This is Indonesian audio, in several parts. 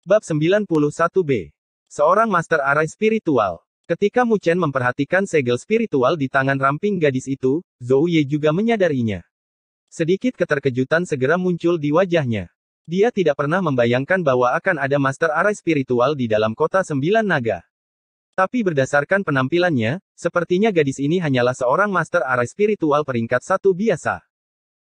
Bab 91b. Seorang master arai spiritual. Ketika Mu Chen memperhatikan segel spiritual di tangan ramping gadis itu, Zhou Ye juga menyadarinya. Sedikit keterkejutan segera muncul di wajahnya. Dia tidak pernah membayangkan bahwa akan ada master arai spiritual di dalam kota sembilan naga. Tapi berdasarkan penampilannya, sepertinya gadis ini hanyalah seorang master arai spiritual peringkat satu biasa.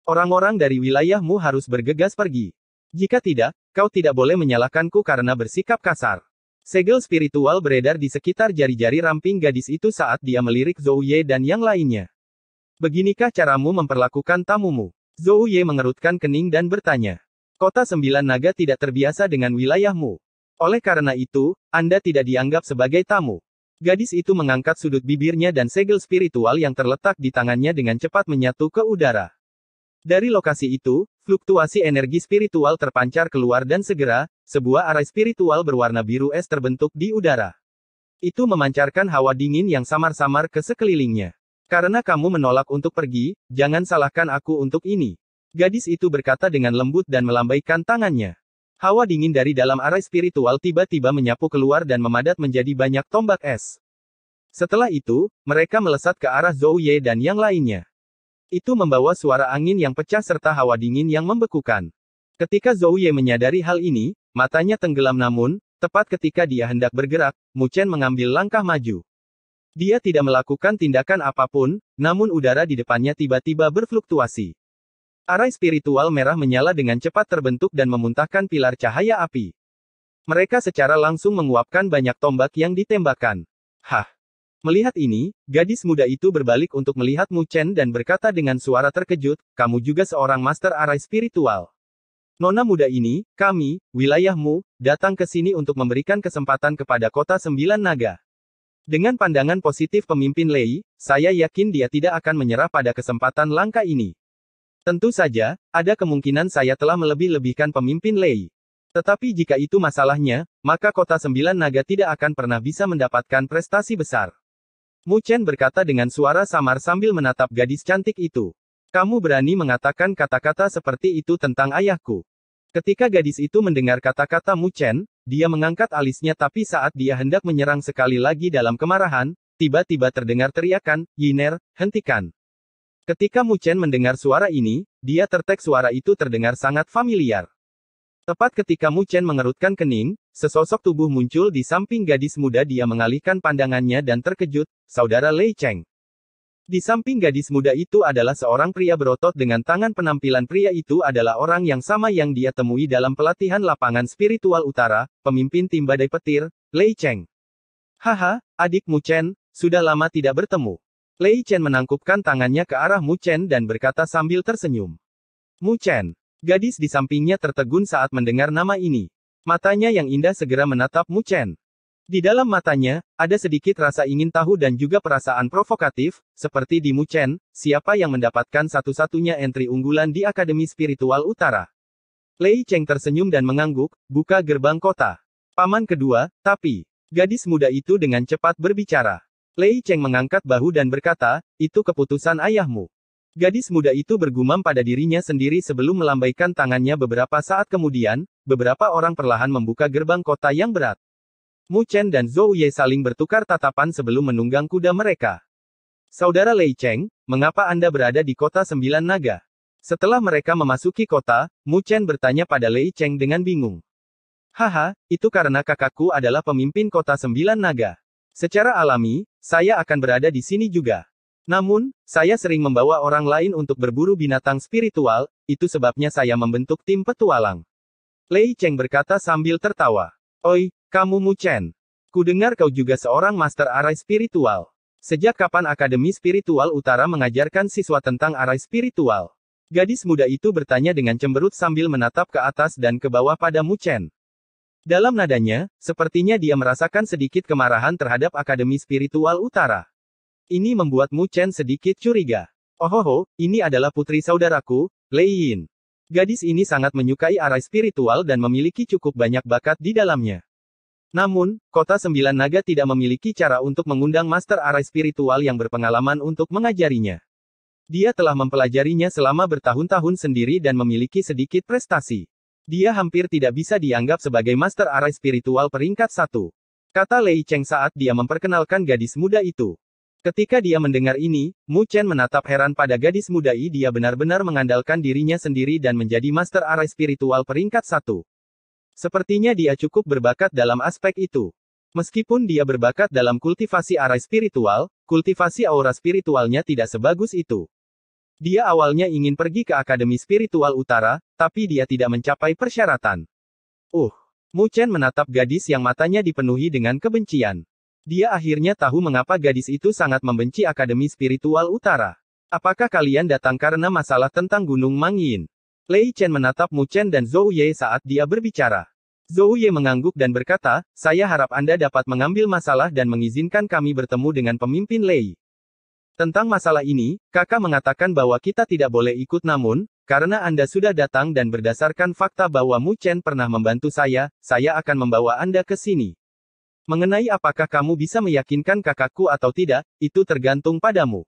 Orang-orang dari wilayahmu harus bergegas pergi. Jika tidak, Kau tidak boleh menyalahkanku karena bersikap kasar. Segel spiritual beredar di sekitar jari-jari ramping gadis itu saat dia melirik Zhou Ye dan yang lainnya. Beginikah caramu memperlakukan tamumu? Zhou Ye mengerutkan kening dan bertanya. Kota Sembilan Naga tidak terbiasa dengan wilayahmu. Oleh karena itu, Anda tidak dianggap sebagai tamu. Gadis itu mengangkat sudut bibirnya dan segel spiritual yang terletak di tangannya dengan cepat menyatu ke udara. Dari lokasi itu, Fluktuasi energi spiritual terpancar keluar dan segera, sebuah arai spiritual berwarna biru es terbentuk di udara. Itu memancarkan hawa dingin yang samar-samar ke sekelilingnya. Karena kamu menolak untuk pergi, jangan salahkan aku untuk ini. Gadis itu berkata dengan lembut dan melambaikan tangannya. Hawa dingin dari dalam arai spiritual tiba-tiba menyapu keluar dan memadat menjadi banyak tombak es. Setelah itu, mereka melesat ke arah Zhou Ye dan yang lainnya. Itu membawa suara angin yang pecah serta hawa dingin yang membekukan. Ketika Zhou Ye menyadari hal ini, matanya tenggelam namun, tepat ketika dia hendak bergerak, Mu Chen mengambil langkah maju. Dia tidak melakukan tindakan apapun, namun udara di depannya tiba-tiba berfluktuasi. Arai spiritual merah menyala dengan cepat terbentuk dan memuntahkan pilar cahaya api. Mereka secara langsung menguapkan banyak tombak yang ditembakkan. Hah! Melihat ini, gadis muda itu berbalik untuk melihat Mu Chen dan berkata dengan suara terkejut, kamu juga seorang master arai spiritual. Nona muda ini, kami, wilayahmu, datang ke sini untuk memberikan kesempatan kepada kota sembilan naga. Dengan pandangan positif pemimpin Lei, saya yakin dia tidak akan menyerah pada kesempatan langka ini. Tentu saja, ada kemungkinan saya telah melebih-lebihkan pemimpin Lei. Tetapi jika itu masalahnya, maka kota sembilan naga tidak akan pernah bisa mendapatkan prestasi besar. Mu Chen berkata dengan suara samar sambil menatap gadis cantik itu. Kamu berani mengatakan kata-kata seperti itu tentang ayahku. Ketika gadis itu mendengar kata-kata Mu Chen, dia mengangkat alisnya tapi saat dia hendak menyerang sekali lagi dalam kemarahan, tiba-tiba terdengar teriakan, Yiner, hentikan. Ketika Mu Chen mendengar suara ini, dia tertek suara itu terdengar sangat familiar. Tepat ketika Mu Chen mengerutkan kening, Sesosok tubuh muncul di samping gadis muda dia mengalihkan pandangannya dan terkejut, saudara Lei Cheng. Di samping gadis muda itu adalah seorang pria berotot dengan tangan penampilan pria itu adalah orang yang sama yang dia temui dalam pelatihan lapangan spiritual utara, pemimpin tim badai petir, Lei Cheng. Haha, adik Mu Chen, sudah lama tidak bertemu. Lei Chen menangkupkan tangannya ke arah Mu Chen dan berkata sambil tersenyum. Mu Chen, gadis di sampingnya tertegun saat mendengar nama ini. Matanya yang indah segera menatap Mu Chen. Di dalam matanya, ada sedikit rasa ingin tahu dan juga perasaan provokatif, seperti di Mu Chen, siapa yang mendapatkan satu-satunya entry unggulan di Akademi Spiritual Utara. Lei Cheng tersenyum dan mengangguk, buka gerbang kota. Paman kedua, tapi, gadis muda itu dengan cepat berbicara. Lei Cheng mengangkat bahu dan berkata, itu keputusan ayahmu. Gadis muda itu bergumam pada dirinya sendiri sebelum melambaikan tangannya beberapa saat kemudian, beberapa orang perlahan membuka gerbang kota yang berat. Mu Chen dan Zhou Ye saling bertukar tatapan sebelum menunggang kuda mereka. Saudara Lei Cheng, mengapa Anda berada di kota Sembilan Naga? Setelah mereka memasuki kota, Mu Chen bertanya pada Lei Cheng dengan bingung. Haha, itu karena kakakku adalah pemimpin kota Sembilan Naga. Secara alami, saya akan berada di sini juga. Namun, saya sering membawa orang lain untuk berburu binatang spiritual, itu sebabnya saya membentuk tim petualang. Lei Cheng berkata sambil tertawa. Oi, kamu Mu Chen. Kudengar kau juga seorang master arai spiritual. Sejak kapan Akademi Spiritual Utara mengajarkan siswa tentang arai spiritual? Gadis muda itu bertanya dengan cemberut sambil menatap ke atas dan ke bawah pada Mu Chen. Dalam nadanya, sepertinya dia merasakan sedikit kemarahan terhadap Akademi Spiritual Utara. Ini membuat Mu Chen sedikit curiga. Ohoho, oh, ini adalah putri saudaraku, Lei Yin. Gadis ini sangat menyukai arai spiritual dan memiliki cukup banyak bakat di dalamnya. Namun, kota sembilan naga tidak memiliki cara untuk mengundang master arai spiritual yang berpengalaman untuk mengajarinya. Dia telah mempelajarinya selama bertahun-tahun sendiri dan memiliki sedikit prestasi. Dia hampir tidak bisa dianggap sebagai master arai spiritual peringkat satu. Kata Lei Cheng saat dia memperkenalkan gadis muda itu. Ketika dia mendengar ini, Mu Chen menatap heran pada gadis muda ini dia benar-benar mengandalkan dirinya sendiri dan menjadi master arai spiritual peringkat satu. Sepertinya dia cukup berbakat dalam aspek itu. Meskipun dia berbakat dalam kultivasi arai spiritual, kultivasi aura spiritualnya tidak sebagus itu. Dia awalnya ingin pergi ke Akademi Spiritual Utara, tapi dia tidak mencapai persyaratan. Uh, Mu Chen menatap gadis yang matanya dipenuhi dengan kebencian. Dia akhirnya tahu mengapa gadis itu sangat membenci Akademi Spiritual Utara. Apakah kalian datang karena masalah tentang Gunung Mangin? Lei Chen menatap Mu Chen dan Zhou Ye saat dia berbicara. Zhou Ye mengangguk dan berkata, saya harap Anda dapat mengambil masalah dan mengizinkan kami bertemu dengan pemimpin Lei. Tentang masalah ini, kakak mengatakan bahwa kita tidak boleh ikut namun, karena Anda sudah datang dan berdasarkan fakta bahwa Mu Chen pernah membantu saya, saya akan membawa Anda ke sini. Mengenai apakah kamu bisa meyakinkan kakakku atau tidak, itu tergantung padamu.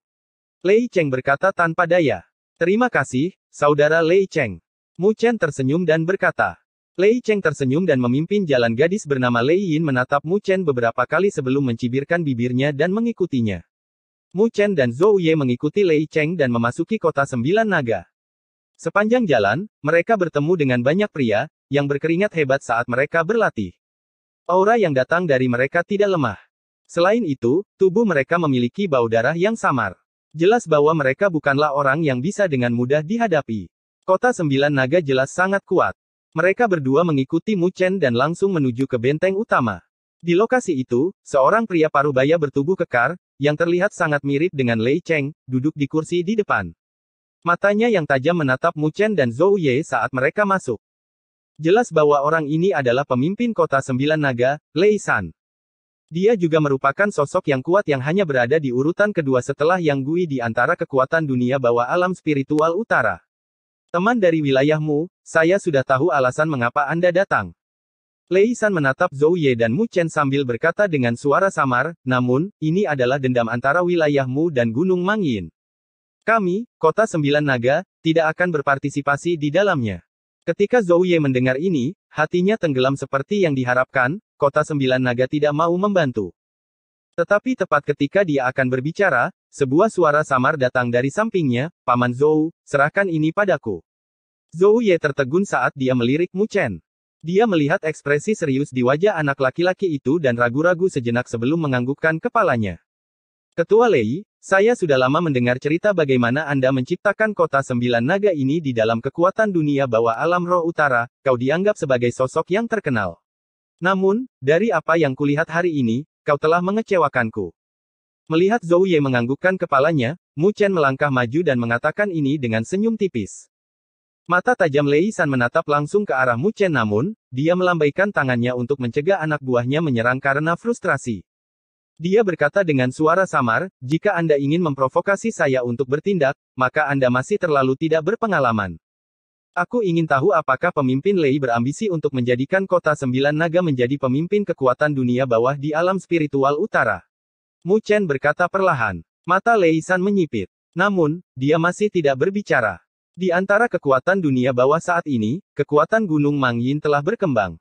Lei Cheng berkata tanpa daya. Terima kasih, saudara Lei Cheng. Mu Chen tersenyum dan berkata. Lei Cheng tersenyum dan memimpin jalan gadis bernama Lei Yin menatap Mu Chen beberapa kali sebelum mencibirkan bibirnya dan mengikutinya. Mu Chen dan Zhou Ye mengikuti Lei Cheng dan memasuki kota sembilan naga. Sepanjang jalan, mereka bertemu dengan banyak pria, yang berkeringat hebat saat mereka berlatih. Aura yang datang dari mereka tidak lemah. Selain itu, tubuh mereka memiliki bau darah yang samar. Jelas bahwa mereka bukanlah orang yang bisa dengan mudah dihadapi. Kota Sembilan Naga jelas sangat kuat. Mereka berdua mengikuti Mu Chen dan langsung menuju ke benteng utama. Di lokasi itu, seorang pria parubaya bertubuh kekar, yang terlihat sangat mirip dengan Lei Cheng, duduk di kursi di depan. Matanya yang tajam menatap Mu Chen dan Zhou Ye saat mereka masuk. Jelas bahwa orang ini adalah pemimpin kota Sembilan Naga, Lei San. Dia juga merupakan sosok yang kuat yang hanya berada di urutan kedua setelah Yang Gui di antara kekuatan dunia bawah alam spiritual utara. Teman dari wilayahmu, saya sudah tahu alasan mengapa Anda datang. Lei San menatap Zhou Ye dan Mu Chen sambil berkata dengan suara samar, namun, ini adalah dendam antara wilayahmu dan Gunung Mangyin. Kami, kota Sembilan Naga, tidak akan berpartisipasi di dalamnya. Ketika Zhou Ye mendengar ini, hatinya tenggelam seperti yang diharapkan, kota sembilan naga tidak mau membantu. Tetapi tepat ketika dia akan berbicara, sebuah suara samar datang dari sampingnya, Paman Zhou, serahkan ini padaku. Zhou Ye tertegun saat dia melirik Mu Chen. Dia melihat ekspresi serius di wajah anak laki-laki itu dan ragu-ragu sejenak sebelum menganggukkan kepalanya. Ketua Lei, saya sudah lama mendengar cerita bagaimana Anda menciptakan kota sembilan naga ini di dalam kekuatan dunia bawah alam roh utara, kau dianggap sebagai sosok yang terkenal. Namun, dari apa yang kulihat hari ini, kau telah mengecewakanku. Melihat Zhou Ye menganggukkan kepalanya, Mu Chen melangkah maju dan mengatakan ini dengan senyum tipis. Mata tajam Lei San menatap langsung ke arah Mu Chen namun, dia melambaikan tangannya untuk mencegah anak buahnya menyerang karena frustrasi. Dia berkata dengan suara samar, jika Anda ingin memprovokasi saya untuk bertindak, maka Anda masih terlalu tidak berpengalaman. Aku ingin tahu apakah pemimpin Lei berambisi untuk menjadikan kota sembilan naga menjadi pemimpin kekuatan dunia bawah di alam spiritual utara. Mu Chen berkata perlahan. Mata Lei San menyipit. Namun, dia masih tidak berbicara. Di antara kekuatan dunia bawah saat ini, kekuatan Gunung Mang Yin telah berkembang.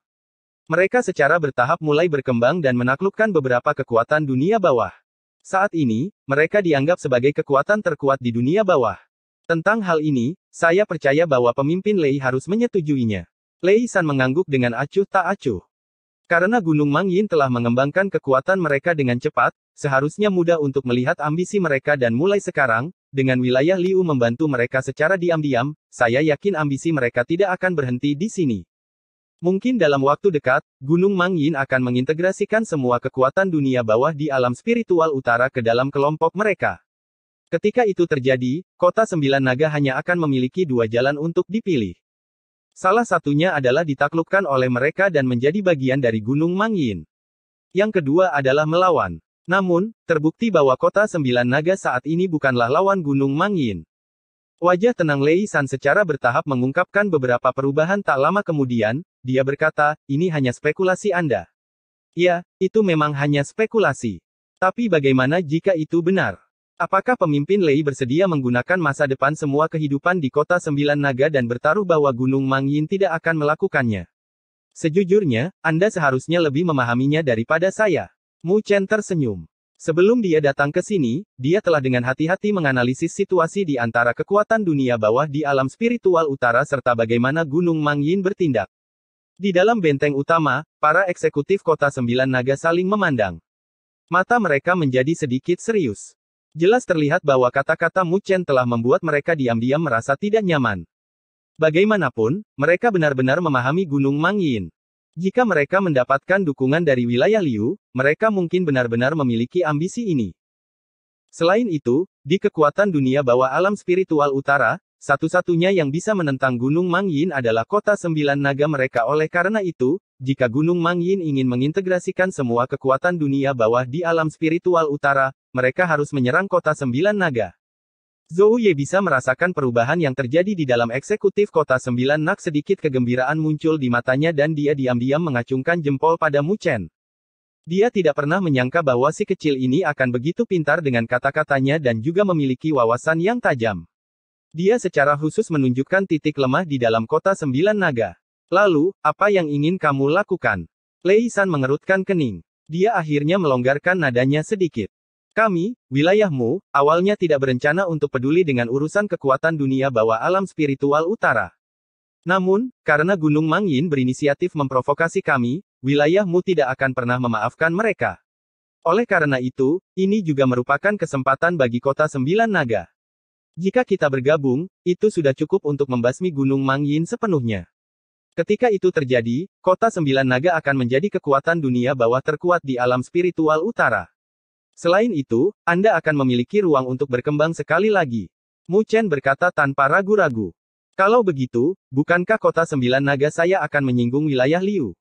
Mereka secara bertahap mulai berkembang dan menaklukkan beberapa kekuatan dunia bawah. Saat ini, mereka dianggap sebagai kekuatan terkuat di dunia bawah. Tentang hal ini, saya percaya bahwa pemimpin Lei harus menyetujuinya. Lei San mengangguk dengan acuh tak acuh. Karena Gunung Mang Yin telah mengembangkan kekuatan mereka dengan cepat, seharusnya mudah untuk melihat ambisi mereka dan mulai sekarang, dengan wilayah Liu membantu mereka secara diam-diam, saya yakin ambisi mereka tidak akan berhenti di sini. Mungkin dalam waktu dekat, Gunung Mangyin akan mengintegrasikan semua kekuatan dunia bawah di alam spiritual utara ke dalam kelompok mereka. Ketika itu terjadi, kota sembilan naga hanya akan memiliki dua jalan untuk dipilih. Salah satunya adalah ditaklukkan oleh mereka dan menjadi bagian dari Gunung Mangyin. Yang kedua adalah melawan. Namun, terbukti bahwa kota sembilan naga saat ini bukanlah lawan Gunung Mangyin. Wajah tenang Lei San secara bertahap mengungkapkan beberapa perubahan tak lama kemudian, dia berkata, ini hanya spekulasi Anda. Ya, itu memang hanya spekulasi. Tapi bagaimana jika itu benar? Apakah pemimpin Lei bersedia menggunakan masa depan semua kehidupan di kota Sembilan Naga dan bertaruh bahwa Gunung Mang Yin tidak akan melakukannya? Sejujurnya, Anda seharusnya lebih memahaminya daripada saya. Mu Chen tersenyum. Sebelum dia datang ke sini, dia telah dengan hati-hati menganalisis situasi di antara kekuatan dunia bawah di alam spiritual utara serta bagaimana Gunung Mang Yin bertindak. Di dalam benteng utama, para eksekutif kota sembilan naga saling memandang. Mata mereka menjadi sedikit serius. Jelas terlihat bahwa kata-kata Mu Chen telah membuat mereka diam-diam merasa tidak nyaman. Bagaimanapun, mereka benar-benar memahami Gunung Mang Yin. Jika mereka mendapatkan dukungan dari wilayah Liu, mereka mungkin benar-benar memiliki ambisi ini. Selain itu, di kekuatan dunia bawah alam spiritual utara, satu-satunya yang bisa menentang Gunung Mangyin adalah kota sembilan naga mereka oleh karena itu, jika Gunung Mangyin ingin mengintegrasikan semua kekuatan dunia bawah di alam spiritual utara, mereka harus menyerang kota sembilan naga. Zhou Ye bisa merasakan perubahan yang terjadi di dalam eksekutif kota sembilan nak sedikit kegembiraan muncul di matanya dan dia diam-diam mengacungkan jempol pada Mu Chen. Dia tidak pernah menyangka bahwa si kecil ini akan begitu pintar dengan kata-katanya dan juga memiliki wawasan yang tajam. Dia secara khusus menunjukkan titik lemah di dalam kota sembilan naga. Lalu, apa yang ingin kamu lakukan? Lei San mengerutkan kening. Dia akhirnya melonggarkan nadanya sedikit. Kami, wilayahmu, awalnya tidak berencana untuk peduli dengan urusan kekuatan dunia bawah alam spiritual utara. Namun, karena Gunung Mangyin berinisiatif memprovokasi kami, wilayahmu tidak akan pernah memaafkan mereka. Oleh karena itu, ini juga merupakan kesempatan bagi kota Sembilan Naga. Jika kita bergabung, itu sudah cukup untuk membasmi Gunung Mangyin sepenuhnya. Ketika itu terjadi, kota Sembilan Naga akan menjadi kekuatan dunia bawah terkuat di alam spiritual utara. Selain itu, Anda akan memiliki ruang untuk berkembang sekali lagi. Mu Chen berkata tanpa ragu-ragu. Kalau begitu, bukankah kota sembilan naga saya akan menyinggung wilayah Liu?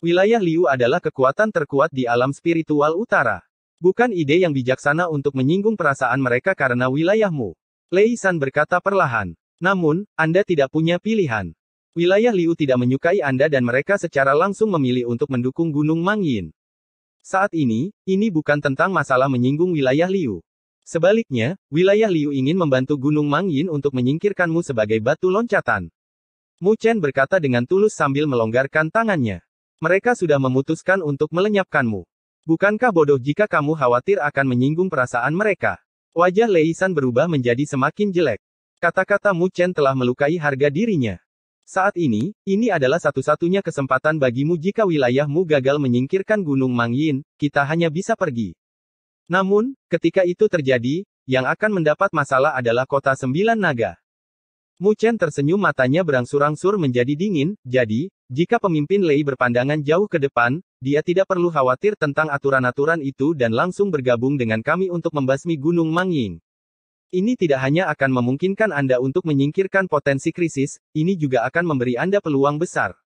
Wilayah Liu adalah kekuatan terkuat di alam spiritual utara. Bukan ide yang bijaksana untuk menyinggung perasaan mereka karena wilayahmu. Lei San berkata perlahan. Namun, Anda tidak punya pilihan. Wilayah Liu tidak menyukai Anda dan mereka secara langsung memilih untuk mendukung Gunung Mangyin. Saat ini, ini bukan tentang masalah menyinggung wilayah Liu. Sebaliknya, wilayah Liu ingin membantu Gunung Mangyin untuk menyingkirkanmu sebagai batu loncatan. Mu Chen berkata dengan tulus sambil melonggarkan tangannya. Mereka sudah memutuskan untuk melenyapkanmu. Bukankah bodoh jika kamu khawatir akan menyinggung perasaan mereka? Wajah Lei San berubah menjadi semakin jelek. Kata-kata Mu Chen telah melukai harga dirinya. Saat ini, ini adalah satu-satunya kesempatan bagimu jika wilayahmu gagal menyingkirkan Gunung Mangyin, kita hanya bisa pergi. Namun, ketika itu terjadi, yang akan mendapat masalah adalah kota sembilan naga. Mu Chen tersenyum matanya berangsur-angsur menjadi dingin, jadi, jika pemimpin Lei berpandangan jauh ke depan, dia tidak perlu khawatir tentang aturan-aturan itu dan langsung bergabung dengan kami untuk membasmi Gunung Mangying. Ini tidak hanya akan memungkinkan Anda untuk menyingkirkan potensi krisis, ini juga akan memberi Anda peluang besar.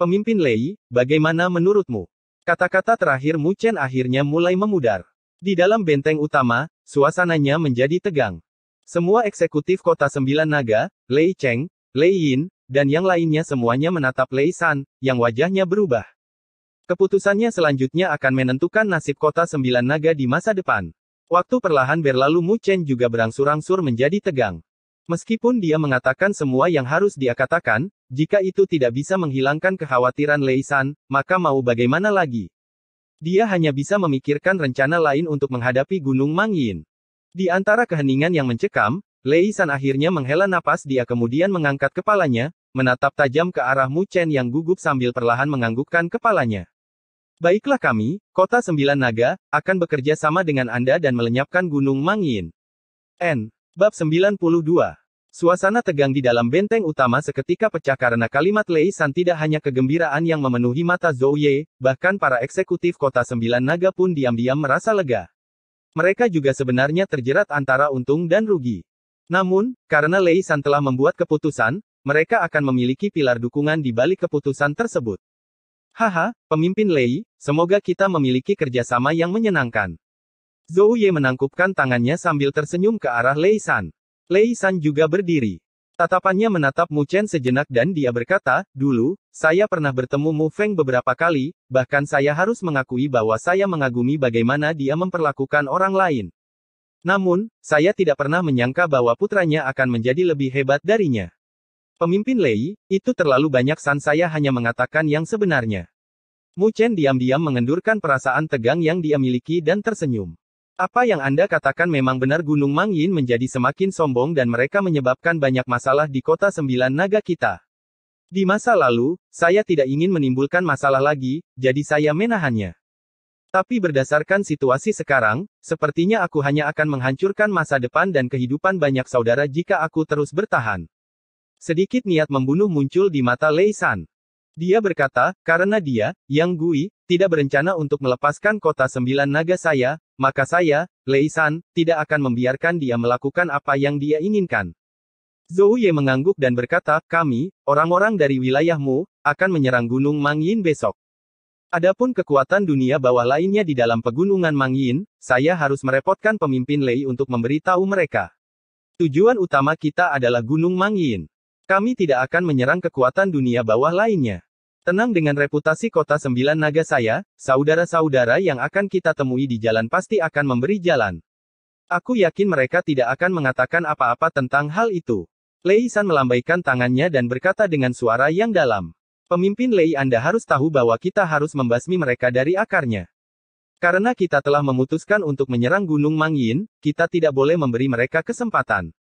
Pemimpin Lei, bagaimana menurutmu? Kata-kata terakhir Mu Chen akhirnya mulai memudar. Di dalam benteng utama, suasananya menjadi tegang. Semua eksekutif kota Sembilan Naga, Lei Cheng, Lei Yin, dan yang lainnya semuanya menatap Lei San, yang wajahnya berubah. Keputusannya selanjutnya akan menentukan nasib kota Sembilan Naga di masa depan. Waktu perlahan berlalu Mu Chen juga berangsur-angsur menjadi tegang. Meskipun dia mengatakan semua yang harus dia katakan, jika itu tidak bisa menghilangkan kekhawatiran Lei San, maka mau bagaimana lagi? Dia hanya bisa memikirkan rencana lain untuk menghadapi Gunung Mangyin. Di antara keheningan yang mencekam, Lei San akhirnya menghela napas dia kemudian mengangkat kepalanya, menatap tajam ke arah Mu Chen yang gugup sambil perlahan menganggukkan kepalanya. Baiklah kami, Kota Sembilan Naga, akan bekerja sama dengan Anda dan melenyapkan Gunung Mangin. N. Bab 92. Suasana tegang di dalam benteng utama seketika pecah karena kalimat Lei San tidak hanya kegembiraan yang memenuhi mata Zhou Ye, bahkan para eksekutif Kota Sembilan Naga pun diam-diam merasa lega. Mereka juga sebenarnya terjerat antara untung dan rugi. Namun, karena Lei San telah membuat keputusan, mereka akan memiliki pilar dukungan di balik keputusan tersebut. Haha, pemimpin Lei, semoga kita memiliki kerjasama yang menyenangkan. Zhou Ye menangkupkan tangannya sambil tersenyum ke arah Lei San. Lei San juga berdiri. Tatapannya menatap Mu Chen sejenak dan dia berkata, dulu, saya pernah bertemu Mu Feng beberapa kali, bahkan saya harus mengakui bahwa saya mengagumi bagaimana dia memperlakukan orang lain. Namun, saya tidak pernah menyangka bahwa putranya akan menjadi lebih hebat darinya. Pemimpin Lei, itu terlalu banyak san saya hanya mengatakan yang sebenarnya. Mu Chen diam-diam mengendurkan perasaan tegang yang dia miliki dan tersenyum. Apa yang Anda katakan memang benar Gunung Mang Yin menjadi semakin sombong dan mereka menyebabkan banyak masalah di kota sembilan naga kita. Di masa lalu, saya tidak ingin menimbulkan masalah lagi, jadi saya menahannya. Tapi berdasarkan situasi sekarang, sepertinya aku hanya akan menghancurkan masa depan dan kehidupan banyak saudara jika aku terus bertahan. Sedikit niat membunuh muncul di mata Lei San. Dia berkata, karena dia, Yang Gui, tidak berencana untuk melepaskan kota sembilan naga saya, maka saya, Lei San, tidak akan membiarkan dia melakukan apa yang dia inginkan. Zhou Ye mengangguk dan berkata, kami, orang-orang dari wilayahmu, akan menyerang Gunung Mang Yin besok. Adapun kekuatan dunia bawah lainnya di dalam pegunungan Mang Yin, saya harus merepotkan pemimpin Lei untuk memberitahu mereka. Tujuan utama kita adalah Gunung Mang Yin. Kami tidak akan menyerang kekuatan dunia bawah lainnya. Tenang dengan reputasi kota sembilan naga saya, saudara-saudara yang akan kita temui di jalan pasti akan memberi jalan. Aku yakin mereka tidak akan mengatakan apa-apa tentang hal itu. Lei San melambaikan tangannya dan berkata dengan suara yang dalam. Pemimpin Lei Anda harus tahu bahwa kita harus membasmi mereka dari akarnya. Karena kita telah memutuskan untuk menyerang Gunung Mangyin, kita tidak boleh memberi mereka kesempatan.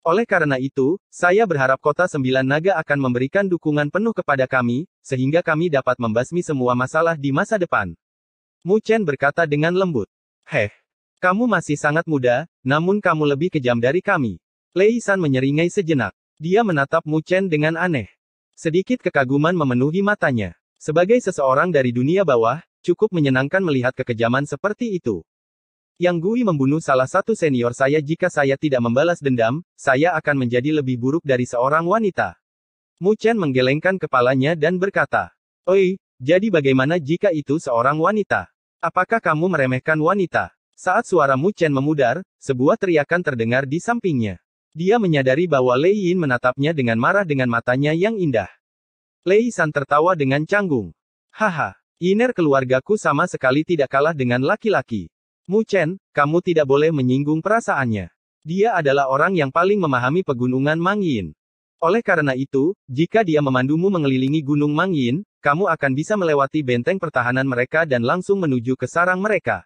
Oleh karena itu, saya berharap Kota Sembilan Naga akan memberikan dukungan penuh kepada kami, sehingga kami dapat membasmi semua masalah di masa depan. Mu Chen berkata dengan lembut. Heh, kamu masih sangat muda, namun kamu lebih kejam dari kami. Lei San menyeringai sejenak. Dia menatap Mu Chen dengan aneh. Sedikit kekaguman memenuhi matanya. Sebagai seseorang dari dunia bawah, cukup menyenangkan melihat kekejaman seperti itu. Yang Gui membunuh salah satu senior saya jika saya tidak membalas dendam, saya akan menjadi lebih buruk dari seorang wanita. Mu Chen menggelengkan kepalanya dan berkata, Oi, jadi bagaimana jika itu seorang wanita? Apakah kamu meremehkan wanita? Saat suara Mu Chen memudar, sebuah teriakan terdengar di sampingnya. Dia menyadari bahwa Lei Yin menatapnya dengan marah dengan matanya yang indah. Lei San tertawa dengan canggung. Haha, iner keluargaku sama sekali tidak kalah dengan laki-laki. Mu Chen, kamu tidak boleh menyinggung perasaannya. Dia adalah orang yang paling memahami pegunungan Mangyin. Oleh karena itu, jika dia memandumu mengelilingi Gunung Mangyin, kamu akan bisa melewati benteng pertahanan mereka dan langsung menuju ke sarang mereka.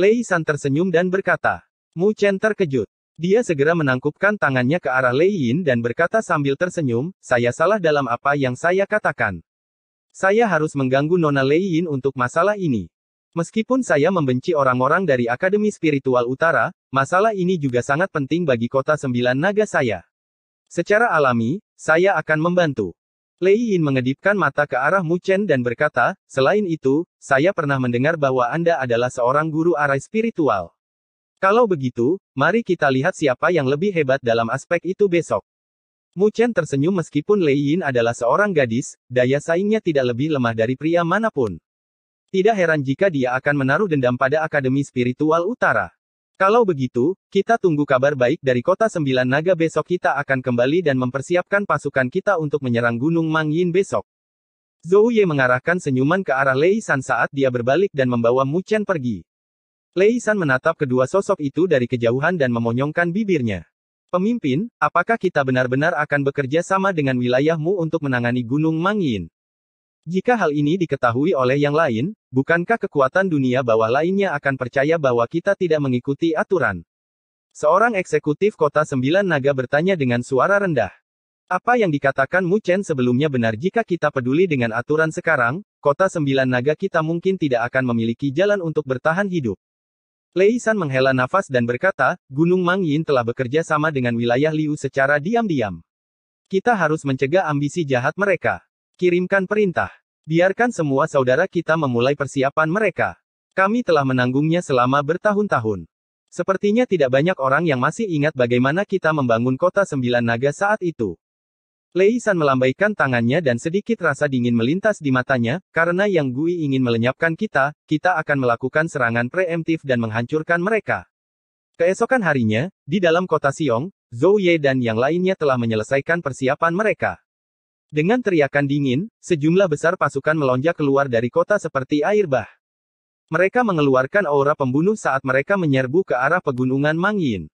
Lei San tersenyum dan berkata. Mu Chen terkejut. Dia segera menangkupkan tangannya ke arah Lei Yin dan berkata sambil tersenyum, saya salah dalam apa yang saya katakan. Saya harus mengganggu Nona Lei Yin untuk masalah ini. Meskipun saya membenci orang-orang dari Akademi Spiritual Utara, masalah ini juga sangat penting bagi kota sembilan naga saya. Secara alami, saya akan membantu. Lei Yin mengedipkan mata ke arah Mu Chen dan berkata, selain itu, saya pernah mendengar bahwa Anda adalah seorang guru arai spiritual. Kalau begitu, mari kita lihat siapa yang lebih hebat dalam aspek itu besok. Mu Chen tersenyum meskipun Lei Yin adalah seorang gadis, daya saingnya tidak lebih lemah dari pria manapun. Tidak heran jika dia akan menaruh dendam pada Akademi Spiritual Utara. Kalau begitu, kita tunggu kabar baik dari kota sembilan naga besok kita akan kembali dan mempersiapkan pasukan kita untuk menyerang Gunung Mang Yin besok. Zhou Ye mengarahkan senyuman ke arah Lei San saat dia berbalik dan membawa Mu Chen pergi. Lei San menatap kedua sosok itu dari kejauhan dan memonyongkan bibirnya. Pemimpin, apakah kita benar-benar akan bekerja sama dengan wilayahmu untuk menangani Gunung Mang Yin? Jika hal ini diketahui oleh yang lain, bukankah kekuatan dunia bawah lainnya akan percaya bahwa kita tidak mengikuti aturan? Seorang eksekutif kota sembilan naga bertanya dengan suara rendah. Apa yang dikatakan Mu Chen sebelumnya benar jika kita peduli dengan aturan sekarang, kota sembilan naga kita mungkin tidak akan memiliki jalan untuk bertahan hidup. Lei San menghela nafas dan berkata, Gunung Mang Yin telah bekerja sama dengan wilayah Liu secara diam-diam. Kita harus mencegah ambisi jahat mereka. Kirimkan perintah. Biarkan semua saudara kita memulai persiapan mereka. Kami telah menanggungnya selama bertahun-tahun. Sepertinya tidak banyak orang yang masih ingat bagaimana kita membangun kota sembilan naga saat itu. Lei San melambaikan tangannya dan sedikit rasa dingin melintas di matanya, karena yang Gui ingin melenyapkan kita, kita akan melakukan serangan preemptif dan menghancurkan mereka. Keesokan harinya, di dalam kota Siong, Zhou Ye dan yang lainnya telah menyelesaikan persiapan mereka. Dengan teriakan dingin, sejumlah besar pasukan melonjak keluar dari kota seperti air bah. Mereka mengeluarkan aura pembunuh saat mereka menyerbu ke arah pegunungan Mangyin.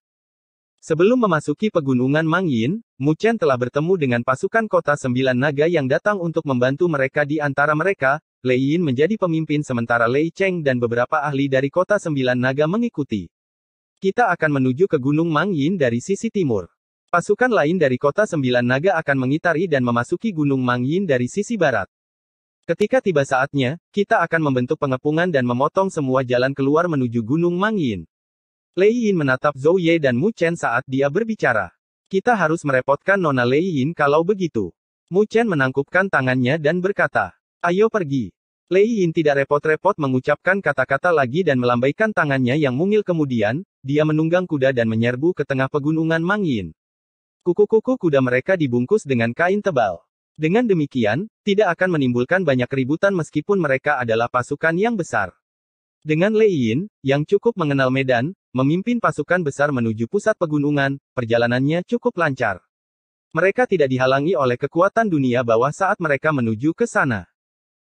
Sebelum memasuki pegunungan Mangyin, Chen telah bertemu dengan pasukan kota sembilan naga yang datang untuk membantu mereka di antara mereka, Lei Yin menjadi pemimpin sementara Lei Cheng dan beberapa ahli dari kota sembilan naga mengikuti. Kita akan menuju ke Gunung Mangyin dari sisi timur. Pasukan lain dari kota Sembilan Naga akan mengitari dan memasuki Gunung Mangyin dari sisi barat. Ketika tiba saatnya, kita akan membentuk pengepungan dan memotong semua jalan keluar menuju Gunung Mangyin. Lei Yin menatap Zhou Ye dan Mu Chen saat dia berbicara. Kita harus merepotkan Nona Lei Yin kalau begitu. Mu Chen menangkupkan tangannya dan berkata, Ayo pergi. Lei Yin tidak repot-repot mengucapkan kata-kata lagi dan melambaikan tangannya yang mungil kemudian, dia menunggang kuda dan menyerbu ke tengah pegunungan Mangyin. Kuku-kuku kuda mereka dibungkus dengan kain tebal. Dengan demikian, tidak akan menimbulkan banyak keributan meskipun mereka adalah pasukan yang besar. Dengan Lei Yin, yang cukup mengenal medan, memimpin pasukan besar menuju pusat pegunungan, perjalanannya cukup lancar. Mereka tidak dihalangi oleh kekuatan dunia bawah saat mereka menuju ke sana.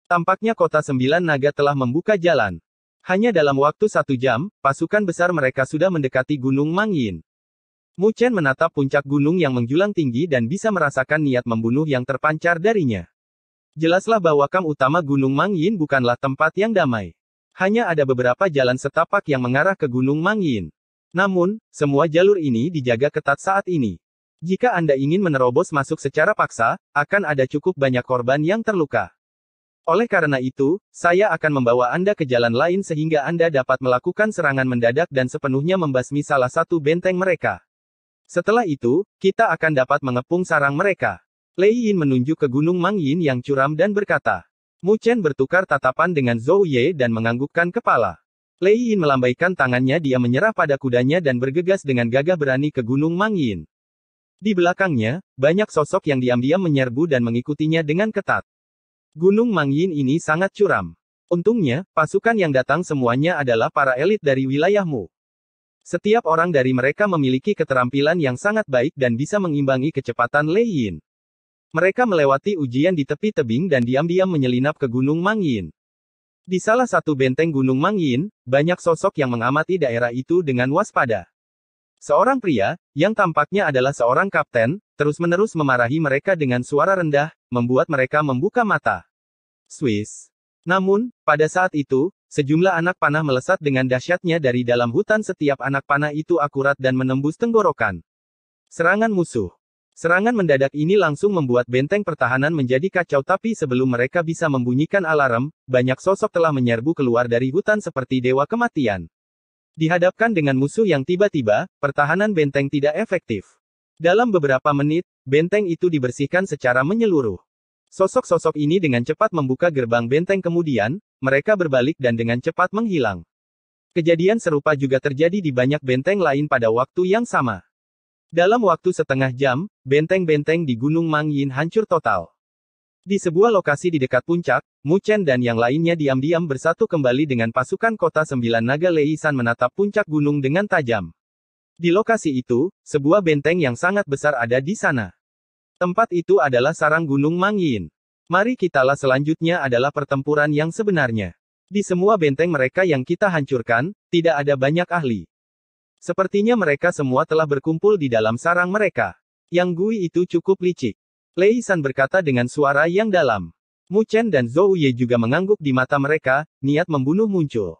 Tampaknya kota sembilan naga telah membuka jalan. Hanya dalam waktu satu jam, pasukan besar mereka sudah mendekati Gunung Mangyin. Mu Chen menatap puncak gunung yang menjulang tinggi dan bisa merasakan niat membunuh yang terpancar darinya. Jelaslah bahwa kam utama Gunung Yin bukanlah tempat yang damai. Hanya ada beberapa jalan setapak yang mengarah ke Gunung Mang Yin. Namun, semua jalur ini dijaga ketat saat ini. Jika Anda ingin menerobos masuk secara paksa, akan ada cukup banyak korban yang terluka. Oleh karena itu, saya akan membawa Anda ke jalan lain sehingga Anda dapat melakukan serangan mendadak dan sepenuhnya membasmi salah satu benteng mereka. Setelah itu, kita akan dapat mengepung sarang mereka. Lei Yin menunjuk ke Gunung Mang Yin yang curam dan berkata. Mu Chen bertukar tatapan dengan Zhou Ye dan menganggukkan kepala. Lei Yin melambaikan tangannya dia menyerah pada kudanya dan bergegas dengan gagah berani ke Gunung Mang Yin. Di belakangnya, banyak sosok yang diam-diam menyerbu dan mengikutinya dengan ketat. Gunung Mang Yin ini sangat curam. Untungnya, pasukan yang datang semuanya adalah para elit dari wilayahmu. Setiap orang dari mereka memiliki keterampilan yang sangat baik dan bisa mengimbangi kecepatan Lei Yin. Mereka melewati ujian di tepi tebing dan diam-diam menyelinap ke Gunung Mang Yin. Di salah satu benteng Gunung Mang Yin, banyak sosok yang mengamati daerah itu dengan waspada. Seorang pria, yang tampaknya adalah seorang kapten, terus-menerus memarahi mereka dengan suara rendah, membuat mereka membuka mata. Swiss. Namun, pada saat itu, Sejumlah anak panah melesat dengan dahsyatnya dari dalam hutan setiap anak panah itu akurat dan menembus tenggorokan. Serangan musuh. Serangan mendadak ini langsung membuat benteng pertahanan menjadi kacau tapi sebelum mereka bisa membunyikan alarm, banyak sosok telah menyerbu keluar dari hutan seperti dewa kematian. Dihadapkan dengan musuh yang tiba-tiba, pertahanan benteng tidak efektif. Dalam beberapa menit, benteng itu dibersihkan secara menyeluruh. Sosok-sosok ini dengan cepat membuka gerbang benteng kemudian, mereka berbalik dan dengan cepat menghilang. Kejadian serupa juga terjadi di banyak benteng lain pada waktu yang sama. Dalam waktu setengah jam, benteng-benteng di Gunung Mang hancur total. Di sebuah lokasi di dekat puncak, Mu Chen dan yang lainnya diam-diam bersatu kembali dengan pasukan kota sembilan naga Leisan menatap puncak gunung dengan tajam. Di lokasi itu, sebuah benteng yang sangat besar ada di sana. Tempat itu adalah sarang gunung Mangyin. Mari kita lah selanjutnya adalah pertempuran yang sebenarnya. Di semua benteng mereka yang kita hancurkan, tidak ada banyak ahli. Sepertinya mereka semua telah berkumpul di dalam sarang mereka. Yang Gui itu cukup licik. Lei San berkata dengan suara yang dalam. Mu Chen dan Zhou Ye juga mengangguk di mata mereka, niat membunuh muncul.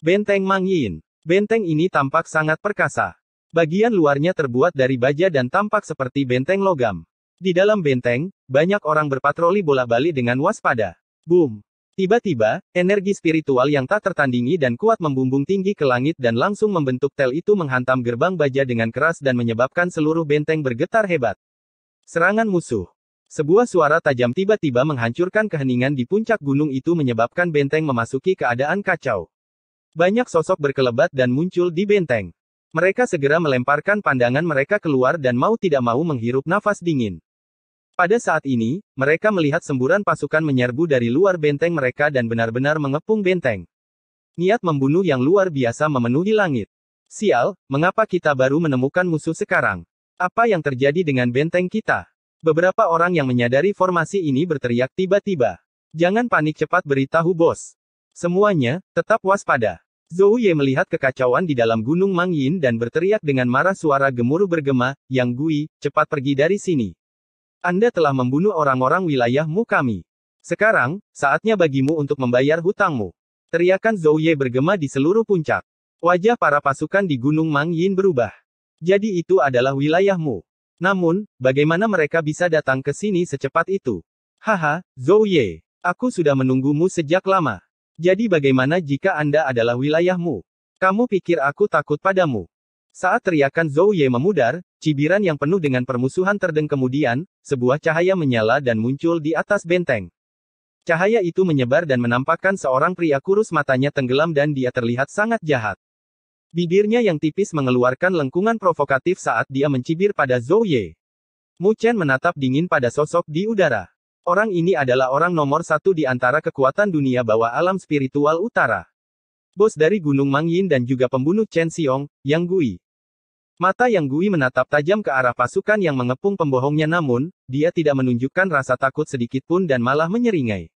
Benteng Mang Yin. Benteng ini tampak sangat perkasa. Bagian luarnya terbuat dari baja dan tampak seperti benteng logam. Di dalam benteng, banyak orang berpatroli bola-bali dengan waspada. Boom! Tiba-tiba, energi spiritual yang tak tertandingi dan kuat membumbung tinggi ke langit dan langsung membentuk tel itu menghantam gerbang baja dengan keras dan menyebabkan seluruh benteng bergetar hebat. Serangan musuh. Sebuah suara tajam tiba-tiba menghancurkan keheningan di puncak gunung itu menyebabkan benteng memasuki keadaan kacau. Banyak sosok berkelebat dan muncul di benteng. Mereka segera melemparkan pandangan mereka keluar dan mau tidak mau menghirup nafas dingin. Pada saat ini, mereka melihat semburan pasukan menyerbu dari luar benteng mereka dan benar-benar mengepung benteng. Niat membunuh yang luar biasa memenuhi langit. Sial, mengapa kita baru menemukan musuh sekarang? Apa yang terjadi dengan benteng kita? Beberapa orang yang menyadari formasi ini berteriak tiba-tiba. Jangan panik cepat beritahu bos. Semuanya, tetap waspada. Zhou Ye melihat kekacauan di dalam Gunung Mang Yin dan berteriak dengan marah suara gemuruh bergema, Yang Gui, cepat pergi dari sini. Anda telah membunuh orang-orang wilayahmu kami. Sekarang, saatnya bagimu untuk membayar hutangmu. Teriakan Zhou Ye bergema di seluruh puncak. Wajah para pasukan di Gunung Mang Yin berubah. Jadi itu adalah wilayahmu. Namun, bagaimana mereka bisa datang ke sini secepat itu? Haha, Zhou Ye, aku sudah menunggumu sejak lama. Jadi bagaimana jika Anda adalah wilayahmu? Kamu pikir aku takut padamu? Saat teriakan Zhou Ye memudar, cibiran yang penuh dengan permusuhan terdeng kemudian, sebuah cahaya menyala dan muncul di atas benteng. Cahaya itu menyebar dan menampakkan seorang pria kurus matanya tenggelam dan dia terlihat sangat jahat. Bibirnya yang tipis mengeluarkan lengkungan provokatif saat dia mencibir pada Zhou Ye. Mu Chen menatap dingin pada sosok di udara. Orang ini adalah orang nomor satu di antara kekuatan dunia bawah alam spiritual utara. Bos dari Gunung Mangyin dan juga pembunuh Chen Xiong, Yang Gui. Mata Yang Gui menatap tajam ke arah pasukan yang mengepung pembohongnya namun, dia tidak menunjukkan rasa takut sedikitpun dan malah menyeringai.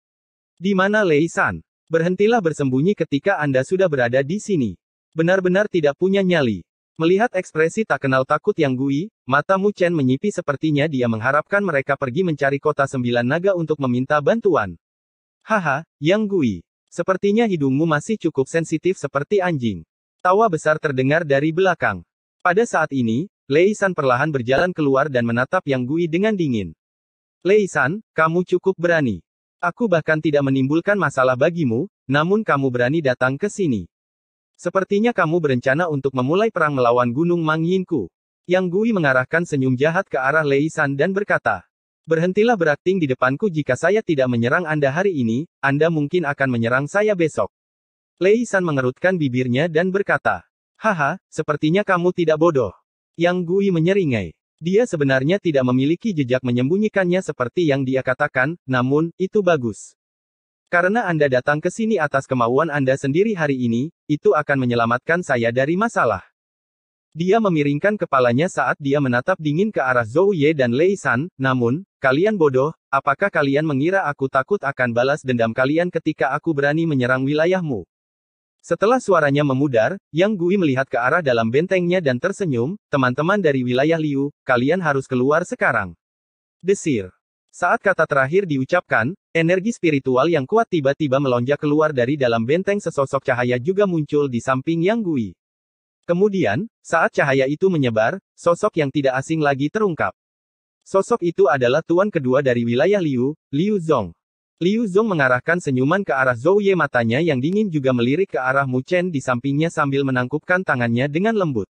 Di mana Lei San? Berhentilah bersembunyi ketika Anda sudah berada di sini. Benar-benar tidak punya nyali. Melihat ekspresi tak kenal takut yang Gui, mata Mu Chen menyipi sepertinya dia mengharapkan mereka pergi mencari kota sembilan naga untuk meminta bantuan. Haha, Yang Gui. Sepertinya hidungmu masih cukup sensitif seperti anjing. Tawa besar terdengar dari belakang. Pada saat ini, Lei San perlahan berjalan keluar dan menatap Yang Gui dengan dingin. Lei San, kamu cukup berani. Aku bahkan tidak menimbulkan masalah bagimu, namun kamu berani datang ke sini. Sepertinya kamu berencana untuk memulai perang melawan Gunung Mang Yinku. Yang Gui mengarahkan senyum jahat ke arah Lei San dan berkata, Berhentilah berakting di depanku jika saya tidak menyerang Anda hari ini, Anda mungkin akan menyerang saya besok. Lei San mengerutkan bibirnya dan berkata, Haha, sepertinya kamu tidak bodoh. Yang Gui menyeringai. Dia sebenarnya tidak memiliki jejak menyembunyikannya seperti yang dia katakan, namun, itu bagus. Karena Anda datang ke sini atas kemauan Anda sendiri hari ini, itu akan menyelamatkan saya dari masalah. Dia memiringkan kepalanya saat dia menatap dingin ke arah Zhou Ye dan Lei San, namun, kalian bodoh, apakah kalian mengira aku takut akan balas dendam kalian ketika aku berani menyerang wilayahmu? Setelah suaranya memudar, Yang Gui melihat ke arah dalam bentengnya dan tersenyum, teman-teman dari wilayah Liu, kalian harus keluar sekarang. Desir. Saat kata terakhir diucapkan, energi spiritual yang kuat tiba-tiba melonjak keluar dari dalam benteng sesosok cahaya juga muncul di samping Yang Gui. Kemudian, saat cahaya itu menyebar, sosok yang tidak asing lagi terungkap. Sosok itu adalah tuan kedua dari wilayah Liu, Liu Zhong. Liu Zhong mengarahkan senyuman ke arah Zhou Ye matanya yang dingin juga melirik ke arah Mu Chen di sampingnya sambil menangkupkan tangannya dengan lembut.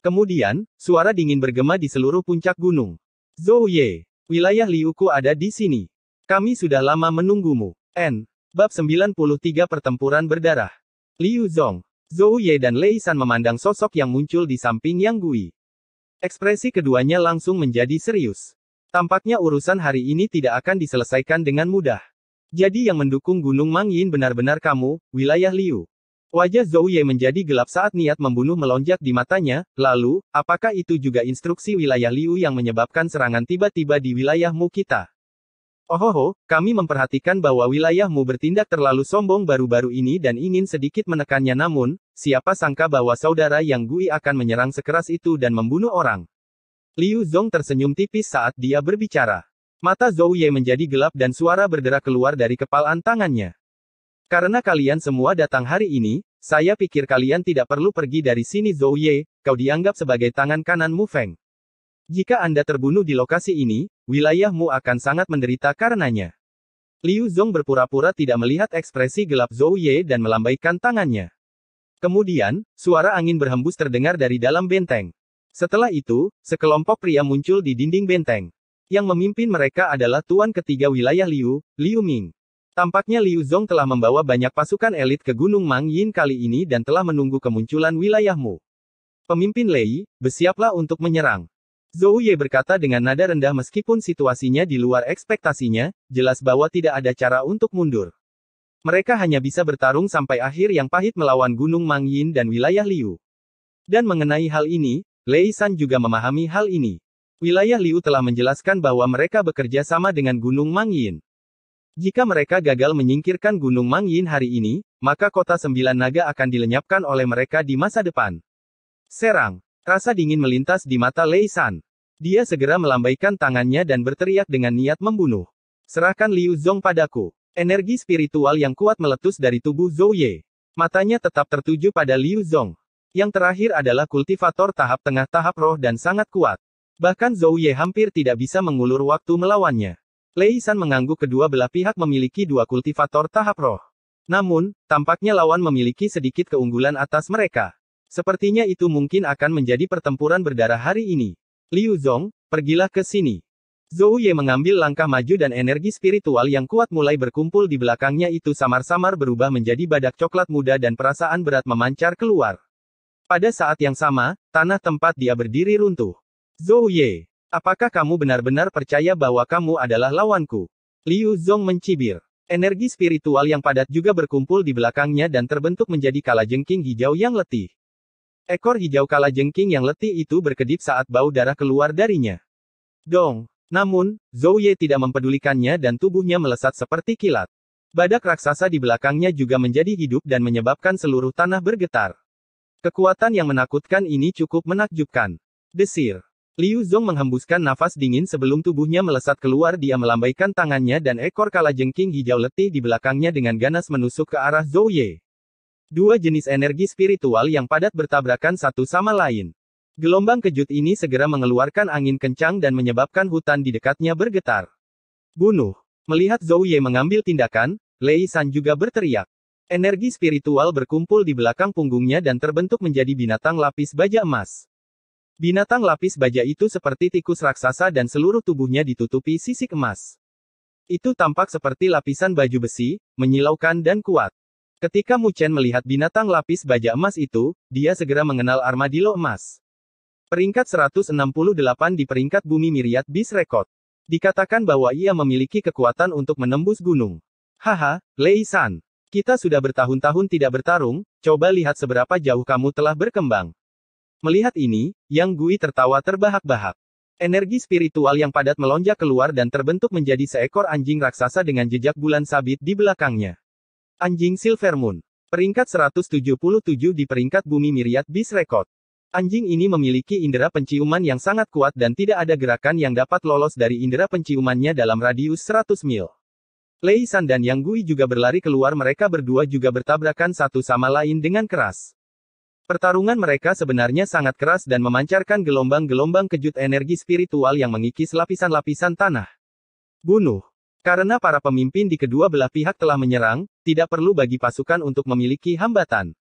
Kemudian, suara dingin bergema di seluruh puncak gunung. Zhou Ye, Wilayah Liuku ada di sini. Kami sudah lama menunggumu. N. Bab 93 Pertempuran Berdarah. Liu Zhong, Zhou Ye dan Lei San memandang sosok yang muncul di samping Yang Gui. Ekspresi keduanya langsung menjadi serius. Tampaknya urusan hari ini tidak akan diselesaikan dengan mudah. Jadi yang mendukung Gunung Mangyin benar-benar kamu, wilayah Liu. Wajah Zhou Ye menjadi gelap saat niat membunuh melonjak di matanya, lalu, apakah itu juga instruksi wilayah Liu yang menyebabkan serangan tiba-tiba di wilayahmu kita? Ohoho, oh, kami memperhatikan bahwa wilayahmu bertindak terlalu sombong baru-baru ini dan ingin sedikit menekannya namun, siapa sangka bahwa saudara yang Gui akan menyerang sekeras itu dan membunuh orang. Liu Zhong tersenyum tipis saat dia berbicara. Mata Zhou Ye menjadi gelap dan suara berderak keluar dari kepalan tangannya. Karena kalian semua datang hari ini, saya pikir kalian tidak perlu pergi dari sini Zhou Ye, kau dianggap sebagai tangan kanan Mu Feng. Jika Anda terbunuh di lokasi ini, wilayahmu akan sangat menderita karenanya. Liu Zong berpura-pura tidak melihat ekspresi gelap Zhou Ye dan melambaikan tangannya. Kemudian, suara angin berhembus terdengar dari dalam benteng. Setelah itu, sekelompok pria muncul di dinding benteng. Yang memimpin mereka adalah tuan ketiga wilayah Liu, Liu Ming. Tampaknya Liu Zhong telah membawa banyak pasukan elit ke Gunung Mang Yin kali ini dan telah menunggu kemunculan wilayahmu. Pemimpin Lei, bersiaplah untuk menyerang. Zhou Ye berkata dengan nada rendah meskipun situasinya di luar ekspektasinya, jelas bahwa tidak ada cara untuk mundur. Mereka hanya bisa bertarung sampai akhir yang pahit melawan Gunung Mang Yin dan wilayah Liu. Dan mengenai hal ini, Lei San juga memahami hal ini. Wilayah Liu telah menjelaskan bahwa mereka bekerja sama dengan Gunung Mang Yin. Jika mereka gagal menyingkirkan Gunung Mang Yin hari ini, maka kota sembilan naga akan dilenyapkan oleh mereka di masa depan. Serang. Rasa dingin melintas di mata Lei San. Dia segera melambaikan tangannya dan berteriak dengan niat membunuh. Serahkan Liu Zhong padaku. Energi spiritual yang kuat meletus dari tubuh Zhou Ye. Matanya tetap tertuju pada Liu Zhong. Yang terakhir adalah kultivator tahap tengah tahap roh dan sangat kuat. Bahkan Zhou Ye hampir tidak bisa mengulur waktu melawannya. Lei San mengangguk kedua belah pihak memiliki dua kultivator tahap roh. Namun, tampaknya lawan memiliki sedikit keunggulan atas mereka. Sepertinya itu mungkin akan menjadi pertempuran berdarah hari ini. Liu Zhong, pergilah ke sini. Zhou Ye mengambil langkah maju dan energi spiritual yang kuat mulai berkumpul di belakangnya itu samar-samar berubah menjadi badak coklat muda dan perasaan berat memancar keluar. Pada saat yang sama, tanah tempat dia berdiri runtuh. Zhou Ye, Apakah kamu benar-benar percaya bahwa kamu adalah lawanku? Liu Zhong mencibir. Energi spiritual yang padat juga berkumpul di belakangnya dan terbentuk menjadi kalajengking hijau yang letih. Ekor hijau kalajengking yang letih itu berkedip saat bau darah keluar darinya. Dong! Namun, Zhou Ye tidak mempedulikannya dan tubuhnya melesat seperti kilat. Badak raksasa di belakangnya juga menjadi hidup dan menyebabkan seluruh tanah bergetar. Kekuatan yang menakutkan ini cukup menakjubkan. Desir. Liu Zhong menghembuskan nafas dingin sebelum tubuhnya melesat keluar dia melambaikan tangannya dan ekor kalajengking hijau letih di belakangnya dengan ganas menusuk ke arah Zhou Ye. Dua jenis energi spiritual yang padat bertabrakan satu sama lain. Gelombang kejut ini segera mengeluarkan angin kencang dan menyebabkan hutan di dekatnya bergetar. Bunuh. Melihat Zhou Ye mengambil tindakan, Lei San juga berteriak. Energi spiritual berkumpul di belakang punggungnya dan terbentuk menjadi binatang lapis baja emas. Binatang lapis baja itu seperti tikus raksasa dan seluruh tubuhnya ditutupi sisik emas. Itu tampak seperti lapisan baju besi, menyilaukan dan kuat. Ketika Mu Chen melihat binatang lapis baja emas itu, dia segera mengenal armadillo emas. Peringkat 168 di peringkat bumi Miriat Bis rekod. Dikatakan bahwa ia memiliki kekuatan untuk menembus gunung. Haha, Lei San. Kita sudah bertahun-tahun tidak bertarung, coba lihat seberapa jauh kamu telah berkembang. Melihat ini, Yang Gui tertawa terbahak-bahak. Energi spiritual yang padat melonjak keluar dan terbentuk menjadi seekor anjing raksasa dengan jejak bulan sabit di belakangnya. Anjing Silver Moon. Peringkat 177 di peringkat bumi Miriat Bis Rekod. Anjing ini memiliki indera penciuman yang sangat kuat dan tidak ada gerakan yang dapat lolos dari indera penciumannya dalam radius 100 mil. Lei San dan Yang Gui juga berlari keluar mereka berdua juga bertabrakan satu sama lain dengan keras. Pertarungan mereka sebenarnya sangat keras dan memancarkan gelombang-gelombang kejut energi spiritual yang mengikis lapisan-lapisan tanah. Bunuh. Karena para pemimpin di kedua belah pihak telah menyerang, tidak perlu bagi pasukan untuk memiliki hambatan.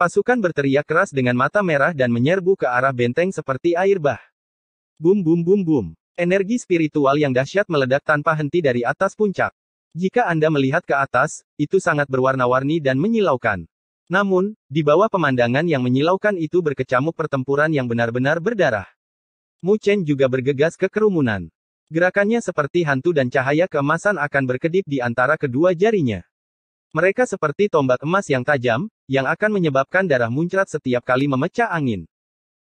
Pasukan berteriak keras dengan mata merah dan menyerbu ke arah benteng seperti air bah. Bum bum bum bum. Energi spiritual yang dahsyat meledak tanpa henti dari atas puncak. Jika Anda melihat ke atas, itu sangat berwarna-warni dan menyilaukan. Namun, di bawah pemandangan yang menyilaukan itu berkecamuk pertempuran yang benar-benar berdarah. Mu Chen juga bergegas ke kerumunan. Gerakannya seperti hantu dan cahaya keemasan akan berkedip di antara kedua jarinya. Mereka seperti tombak emas yang tajam, yang akan menyebabkan darah muncrat setiap kali memecah angin.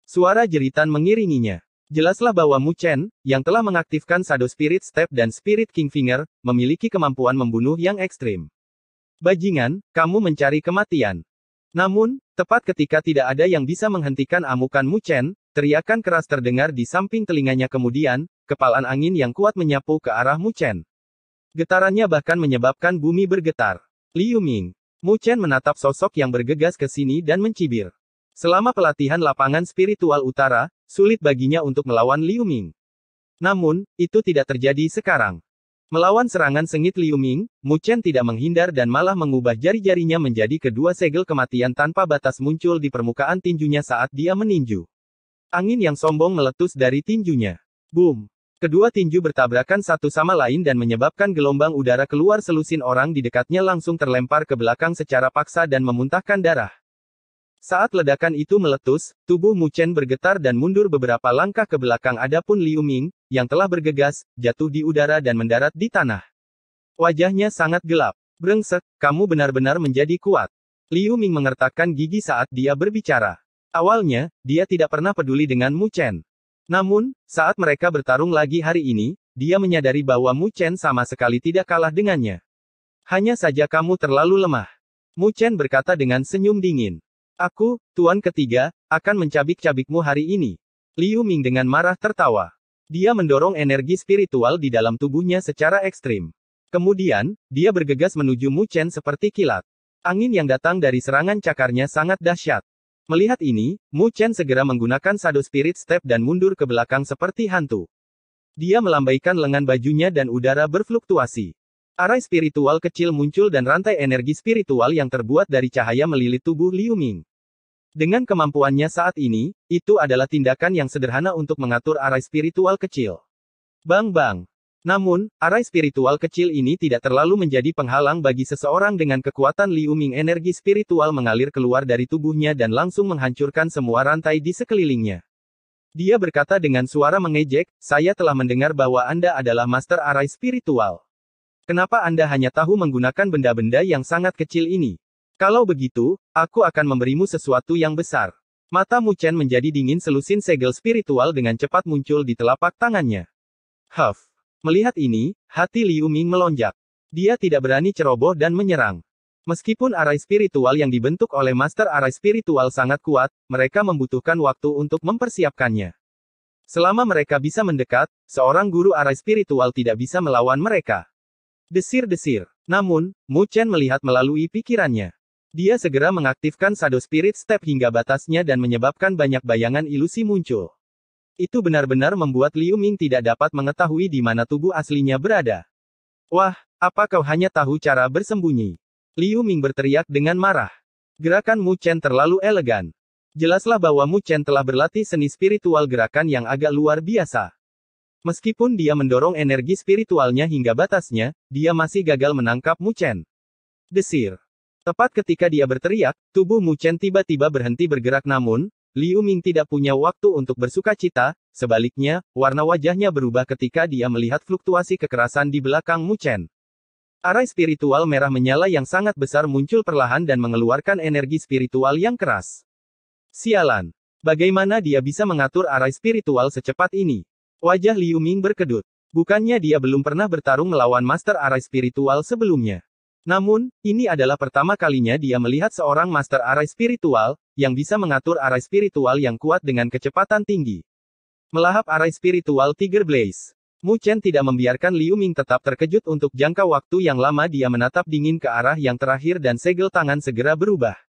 Suara jeritan mengiringinya. Jelaslah bahwa Mu Chen, yang telah mengaktifkan Shadow Spirit Step dan Spirit King Finger, memiliki kemampuan membunuh yang ekstrim. Bajingan, kamu mencari kematian. Namun, tepat ketika tidak ada yang bisa menghentikan amukan Mu Chen, teriakan keras terdengar di samping telinganya kemudian, kepalan angin yang kuat menyapu ke arah Mu Chen. Getarannya bahkan menyebabkan bumi bergetar. Liu Ming. Chen menatap sosok yang bergegas ke sini dan mencibir. Selama pelatihan lapangan spiritual utara, sulit baginya untuk melawan Liu Ming. Namun, itu tidak terjadi sekarang. Melawan serangan sengit Liu Ming, Mu Chen tidak menghindar dan malah mengubah jari-jarinya menjadi kedua segel kematian tanpa batas muncul di permukaan tinjunya saat dia meninju. Angin yang sombong meletus dari tinjunya. Boom! Kedua tinju bertabrakan satu sama lain dan menyebabkan gelombang udara keluar selusin orang di dekatnya langsung terlempar ke belakang secara paksa dan memuntahkan darah. Saat ledakan itu meletus, tubuh Mu Chen bergetar dan mundur beberapa langkah ke belakang adapun Liu Ming, yang telah bergegas, jatuh di udara dan mendarat di tanah. Wajahnya sangat gelap. Brengsek, kamu benar-benar menjadi kuat. Liu Ming mengertakkan gigi saat dia berbicara. Awalnya, dia tidak pernah peduli dengan Mu Chen. Namun, saat mereka bertarung lagi hari ini, dia menyadari bahwa Mu Chen sama sekali tidak kalah dengannya. Hanya saja kamu terlalu lemah. Mu Chen berkata dengan senyum dingin. Aku, tuan ketiga, akan mencabik-cabikmu hari ini. Liu Ming dengan marah tertawa. Dia mendorong energi spiritual di dalam tubuhnya secara ekstrim. Kemudian, dia bergegas menuju Mu Chen seperti kilat. Angin yang datang dari serangan cakarnya sangat dahsyat. Melihat ini, Mu Chen segera menggunakan Sado Spirit Step dan mundur ke belakang seperti hantu. Dia melambaikan lengan bajunya dan udara berfluktuasi. Arai spiritual kecil muncul dan rantai energi spiritual yang terbuat dari cahaya melilit tubuh Liu Ming. Dengan kemampuannya saat ini, itu adalah tindakan yang sederhana untuk mengatur arai spiritual kecil. Bang-bang. Namun, arai spiritual kecil ini tidak terlalu menjadi penghalang bagi seseorang dengan kekuatan Liu Ming energi spiritual mengalir keluar dari tubuhnya dan langsung menghancurkan semua rantai di sekelilingnya. Dia berkata dengan suara mengejek, saya telah mendengar bahwa Anda adalah master arai spiritual. Kenapa Anda hanya tahu menggunakan benda-benda yang sangat kecil ini? Kalau begitu, aku akan memberimu sesuatu yang besar. Mata Chen menjadi dingin selusin segel spiritual dengan cepat muncul di telapak tangannya. Huff. Melihat ini, hati Liu Ming melonjak. Dia tidak berani ceroboh dan menyerang. Meskipun arai spiritual yang dibentuk oleh master arai spiritual sangat kuat, mereka membutuhkan waktu untuk mempersiapkannya. Selama mereka bisa mendekat, seorang guru arai spiritual tidak bisa melawan mereka. Desir-desir. Namun, Mu Chen melihat melalui pikirannya. Dia segera mengaktifkan Shadow Spirit Step hingga batasnya dan menyebabkan banyak bayangan ilusi muncul. Itu benar-benar membuat Liu Ming tidak dapat mengetahui di mana tubuh aslinya berada. Wah, apa kau hanya tahu cara bersembunyi? Liu Ming berteriak dengan marah. Gerakan Mu Chen terlalu elegan. Jelaslah bahwa Mu Chen telah berlatih seni spiritual gerakan yang agak luar biasa. Meskipun dia mendorong energi spiritualnya hingga batasnya, dia masih gagal menangkap Mu Chen. Desir. Tepat ketika dia berteriak, tubuh Mu Chen tiba-tiba berhenti bergerak namun, Liu Ming tidak punya waktu untuk bersuka cita, sebaliknya, warna wajahnya berubah ketika dia melihat fluktuasi kekerasan di belakang Mu Chen. Arai spiritual merah menyala yang sangat besar muncul perlahan dan mengeluarkan energi spiritual yang keras. Sialan. Bagaimana dia bisa mengatur arai spiritual secepat ini? Wajah Liu Ming berkedut. Bukannya dia belum pernah bertarung melawan Master Arai Spiritual sebelumnya. Namun, ini adalah pertama kalinya dia melihat seorang Master Arai Spiritual, yang bisa mengatur arai spiritual yang kuat dengan kecepatan tinggi. Melahap arai spiritual Tiger Blaze. Mu Chen tidak membiarkan Liu Ming tetap terkejut untuk jangka waktu yang lama dia menatap dingin ke arah yang terakhir dan segel tangan segera berubah.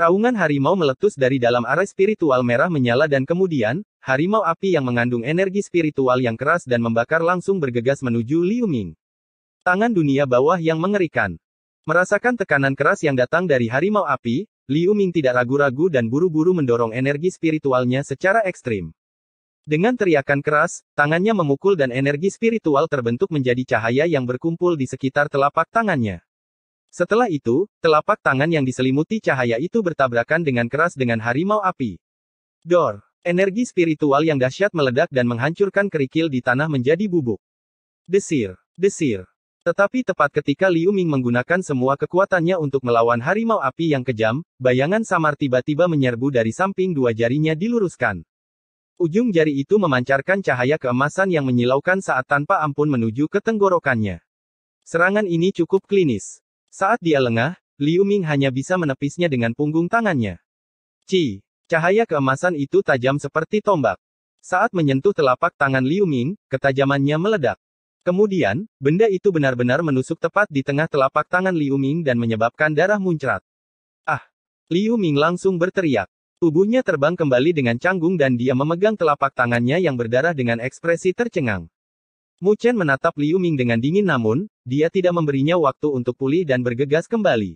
Raungan harimau meletus dari dalam arah spiritual merah menyala dan kemudian, harimau api yang mengandung energi spiritual yang keras dan membakar langsung bergegas menuju Liu Ming. Tangan dunia bawah yang mengerikan. Merasakan tekanan keras yang datang dari harimau api, Liu Ming tidak ragu-ragu dan buru-buru mendorong energi spiritualnya secara ekstrim. Dengan teriakan keras, tangannya memukul dan energi spiritual terbentuk menjadi cahaya yang berkumpul di sekitar telapak tangannya. Setelah itu, telapak tangan yang diselimuti cahaya itu bertabrakan dengan keras dengan harimau api. Dor. Energi spiritual yang dahsyat meledak dan menghancurkan kerikil di tanah menjadi bubuk. Desir. Desir. Tetapi tepat ketika Liu Ming menggunakan semua kekuatannya untuk melawan harimau api yang kejam, bayangan samar tiba-tiba menyerbu dari samping dua jarinya diluruskan. Ujung jari itu memancarkan cahaya keemasan yang menyilaukan saat tanpa ampun menuju ke tenggorokannya. Serangan ini cukup klinis. Saat dia lengah, Liu Ming hanya bisa menepisnya dengan punggung tangannya. Ci, cahaya keemasan itu tajam seperti tombak. Saat menyentuh telapak tangan Liu Ming, ketajamannya meledak. Kemudian, benda itu benar-benar menusuk tepat di tengah telapak tangan Liu Ming dan menyebabkan darah muncrat. Ah! Liu Ming langsung berteriak. Tubuhnya terbang kembali dengan canggung dan dia memegang telapak tangannya yang berdarah dengan ekspresi tercengang. Mu Chen menatap Liu Ming dengan dingin namun, dia tidak memberinya waktu untuk pulih dan bergegas kembali.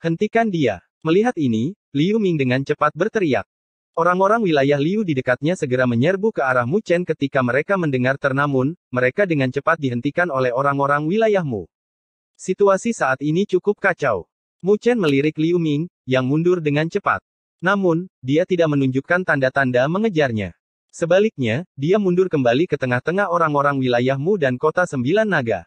Hentikan dia. Melihat ini, Liu Ming dengan cepat berteriak. Orang-orang wilayah Liu di dekatnya segera menyerbu ke arah Mu Chen ketika mereka mendengar ternamun, mereka dengan cepat dihentikan oleh orang-orang wilayahmu. Situasi saat ini cukup kacau. Mu Chen melirik Liu Ming, yang mundur dengan cepat. Namun, dia tidak menunjukkan tanda-tanda mengejarnya. Sebaliknya, dia mundur kembali ke tengah-tengah orang-orang wilayahmu dan kota sembilan naga.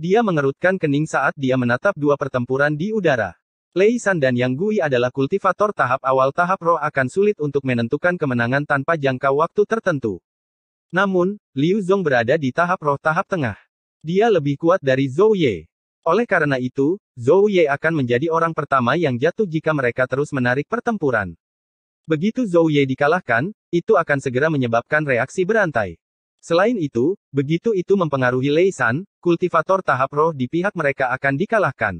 Dia mengerutkan kening saat dia menatap dua pertempuran di udara. Lei San dan Yang Gui adalah kultivator tahap awal tahap roh akan sulit untuk menentukan kemenangan tanpa jangka waktu tertentu. Namun, Liu Zhong berada di tahap roh tahap tengah. Dia lebih kuat dari Zhou Ye. Oleh karena itu, Zhou Ye akan menjadi orang pertama yang jatuh jika mereka terus menarik pertempuran. Begitu Zhou Ye dikalahkan, itu akan segera menyebabkan reaksi berantai. Selain itu, begitu itu mempengaruhi Lei San, kultivator tahap roh di pihak mereka akan dikalahkan.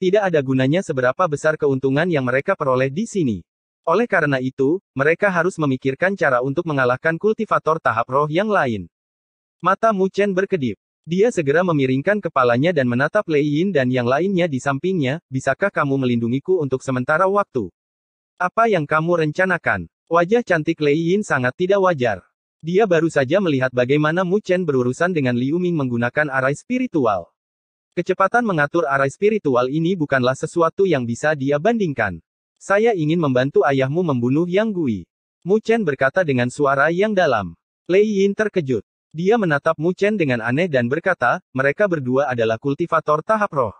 Tidak ada gunanya seberapa besar keuntungan yang mereka peroleh di sini. Oleh karena itu, mereka harus memikirkan cara untuk mengalahkan kultivator tahap roh yang lain. Mata Mu Chen berkedip. Dia segera memiringkan kepalanya dan menatap Lei Yin dan yang lainnya di sampingnya, bisakah kamu melindungiku untuk sementara waktu? Apa yang kamu rencanakan? Wajah cantik Lei Yin sangat tidak wajar. Dia baru saja melihat bagaimana Mu Chen berurusan dengan Liu Ming menggunakan arai spiritual. Kecepatan mengatur arai spiritual ini bukanlah sesuatu yang bisa dia bandingkan. Saya ingin membantu ayahmu membunuh Yang Gui. Mu Chen berkata dengan suara yang dalam. Lei Yin terkejut. Dia menatap Mu Chen dengan aneh dan berkata, mereka berdua adalah kultivator tahap roh.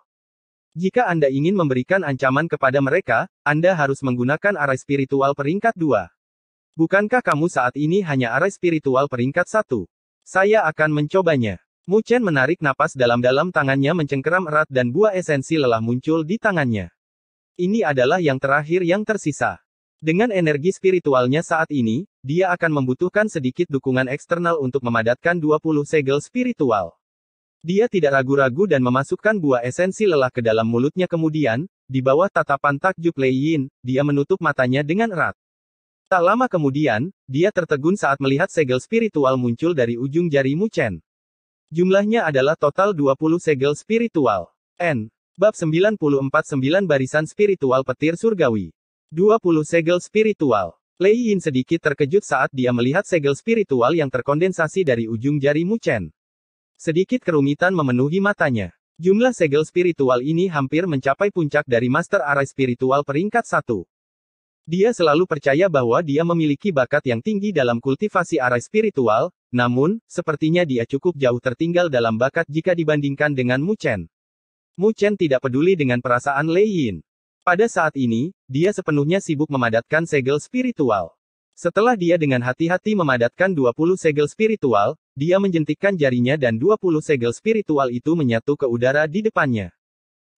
Jika Anda ingin memberikan ancaman kepada mereka, Anda harus menggunakan arai spiritual peringkat 2. Bukankah kamu saat ini hanya arai spiritual peringkat 1? Saya akan mencobanya. Mu Chen menarik napas dalam-dalam tangannya mencengkeram erat dan buah esensi lelah muncul di tangannya. Ini adalah yang terakhir yang tersisa. Dengan energi spiritualnya saat ini, dia akan membutuhkan sedikit dukungan eksternal untuk memadatkan 20 segel spiritual. Dia tidak ragu-ragu dan memasukkan buah esensi lelah ke dalam mulutnya kemudian, di bawah tatapan takjub Lei Yin, dia menutup matanya dengan erat. Tak lama kemudian, dia tertegun saat melihat segel spiritual muncul dari ujung jari Mu Chen. Jumlahnya adalah total 20 segel spiritual. N. Bab 949 Barisan Spiritual Petir Surgawi. 20 segel spiritual. Lei Yin sedikit terkejut saat dia melihat segel spiritual yang terkondensasi dari ujung jari Mu Chen. Sedikit kerumitan memenuhi matanya. Jumlah segel spiritual ini hampir mencapai puncak dari Master Arai Spiritual peringkat satu. Dia selalu percaya bahwa dia memiliki bakat yang tinggi dalam kultivasi arai spiritual, namun, sepertinya dia cukup jauh tertinggal dalam bakat jika dibandingkan dengan Mu Chen. Mu Chen tidak peduli dengan perasaan Lei Yin. Pada saat ini, dia sepenuhnya sibuk memadatkan segel spiritual. Setelah dia dengan hati-hati memadatkan 20 segel spiritual, dia menjentikkan jarinya dan 20 segel spiritual itu menyatu ke udara di depannya.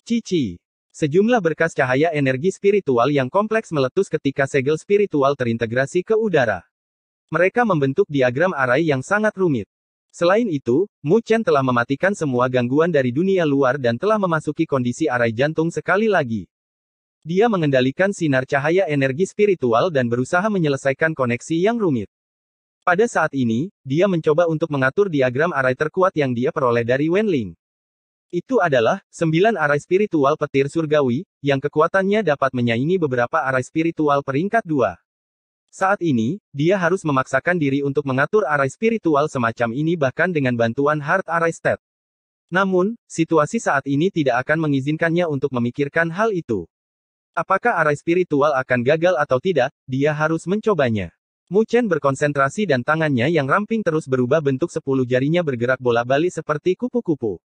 Cici. Sejumlah berkas cahaya energi spiritual yang kompleks meletus ketika segel spiritual terintegrasi ke udara. Mereka membentuk diagram arai yang sangat rumit. Selain itu, Mu Chen telah mematikan semua gangguan dari dunia luar dan telah memasuki kondisi arai jantung sekali lagi. Dia mengendalikan sinar cahaya energi spiritual dan berusaha menyelesaikan koneksi yang rumit. Pada saat ini, dia mencoba untuk mengatur diagram arai terkuat yang dia peroleh dari Wenling. Itu adalah, sembilan arai spiritual petir surgawi, yang kekuatannya dapat menyaingi beberapa arai spiritual peringkat dua. Saat ini, dia harus memaksakan diri untuk mengatur arai spiritual semacam ini bahkan dengan bantuan Heart Arai Stat. Namun, situasi saat ini tidak akan mengizinkannya untuk memikirkan hal itu. Apakah arai spiritual akan gagal atau tidak, dia harus mencobanya. Mu Chen berkonsentrasi dan tangannya yang ramping terus berubah bentuk sepuluh jarinya bergerak bola-balik seperti kupu-kupu.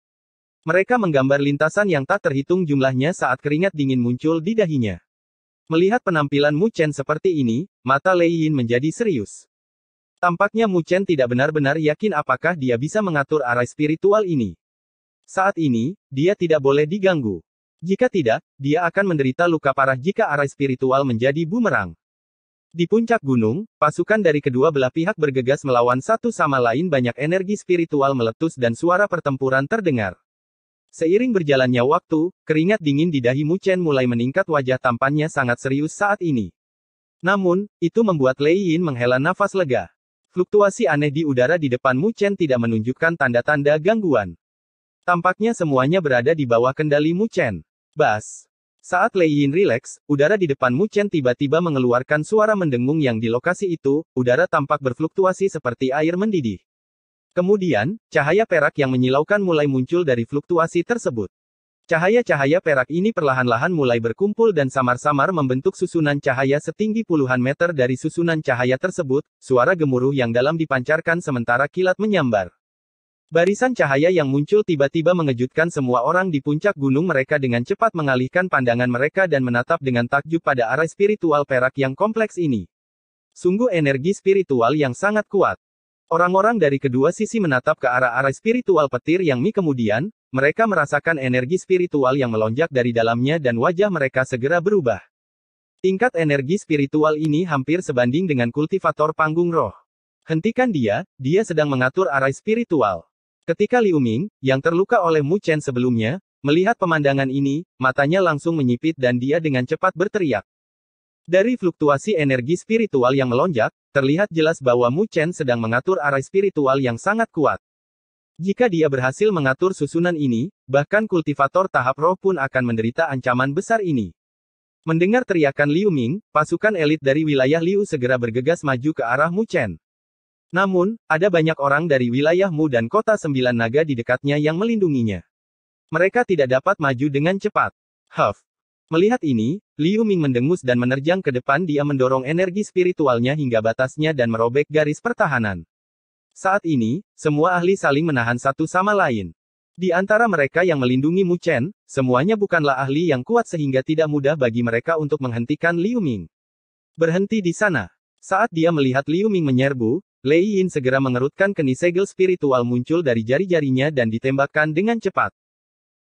Mereka menggambar lintasan yang tak terhitung jumlahnya saat keringat dingin muncul di dahinya. Melihat penampilan Mu Chen seperti ini, mata Lei Yin menjadi serius. Tampaknya Mu Chen tidak benar-benar yakin apakah dia bisa mengatur arah spiritual ini. Saat ini, dia tidak boleh diganggu. Jika tidak, dia akan menderita luka parah jika arah spiritual menjadi bumerang. Di puncak gunung, pasukan dari kedua belah pihak bergegas melawan satu sama lain banyak energi spiritual meletus dan suara pertempuran terdengar. Seiring berjalannya waktu, keringat dingin di dahi Muchen mulai meningkat wajah tampannya sangat serius saat ini. Namun, itu membuat Lei Yin menghela nafas lega. Fluktuasi aneh di udara di depan Mu Chen tidak menunjukkan tanda-tanda gangguan. Tampaknya semuanya berada di bawah kendali Mu Chen. Bas, saat Lei Yin rileks, udara di depan Mu Chen tiba-tiba mengeluarkan suara mendengung yang di lokasi itu, udara tampak berfluktuasi seperti air mendidih. Kemudian, cahaya perak yang menyilaukan mulai muncul dari fluktuasi tersebut. Cahaya-cahaya perak ini perlahan-lahan mulai berkumpul dan samar-samar membentuk susunan cahaya setinggi puluhan meter dari susunan cahaya tersebut, suara gemuruh yang dalam dipancarkan sementara kilat menyambar. Barisan cahaya yang muncul tiba-tiba mengejutkan semua orang di puncak gunung mereka dengan cepat mengalihkan pandangan mereka dan menatap dengan takjub pada arah spiritual perak yang kompleks ini. Sungguh energi spiritual yang sangat kuat. Orang-orang dari kedua sisi menatap ke arah-arah spiritual petir yang mi kemudian, mereka merasakan energi spiritual yang melonjak dari dalamnya dan wajah mereka segera berubah. Tingkat energi spiritual ini hampir sebanding dengan kultivator panggung roh. Hentikan dia, dia sedang mengatur arah spiritual. Ketika Liu Ming, yang terluka oleh Mu Chen sebelumnya, melihat pemandangan ini, matanya langsung menyipit dan dia dengan cepat berteriak. Dari fluktuasi energi spiritual yang melonjak, terlihat jelas bahwa Mu Chen sedang mengatur arah spiritual yang sangat kuat. Jika dia berhasil mengatur susunan ini, bahkan kultivator tahap roh pun akan menderita ancaman besar ini. Mendengar teriakan Liu Ming, pasukan elit dari wilayah Liu segera bergegas maju ke arah Mu Chen. Namun, ada banyak orang dari wilayahmu dan kota sembilan naga di dekatnya yang melindunginya. Mereka tidak dapat maju dengan cepat. Huff. Melihat ini, Liu Ming mendengus dan menerjang ke depan dia mendorong energi spiritualnya hingga batasnya dan merobek garis pertahanan. Saat ini, semua ahli saling menahan satu sama lain. Di antara mereka yang melindungi Mu Chen, semuanya bukanlah ahli yang kuat sehingga tidak mudah bagi mereka untuk menghentikan Liu Ming. Berhenti di sana. Saat dia melihat Liu Ming menyerbu, Lei Yin segera mengerutkan keni segel spiritual muncul dari jari-jarinya dan ditembakkan dengan cepat.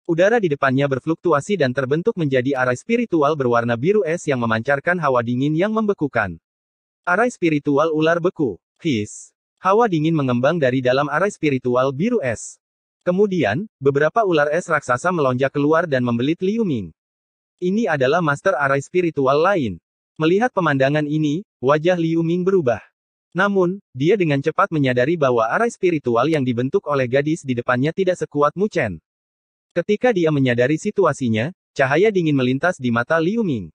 Udara di depannya berfluktuasi dan terbentuk menjadi arai spiritual berwarna biru es yang memancarkan hawa dingin yang membekukan. Arai spiritual ular beku. His. Hawa dingin mengembang dari dalam arai spiritual biru es. Kemudian, beberapa ular es raksasa melonjak keluar dan membelit Liu Ming. Ini adalah master arai spiritual lain. Melihat pemandangan ini, wajah Liu Ming berubah. Namun, dia dengan cepat menyadari bahwa arai spiritual yang dibentuk oleh gadis di depannya tidak sekuat Mu Chen. Ketika dia menyadari situasinya, cahaya dingin melintas di mata Liu Ming.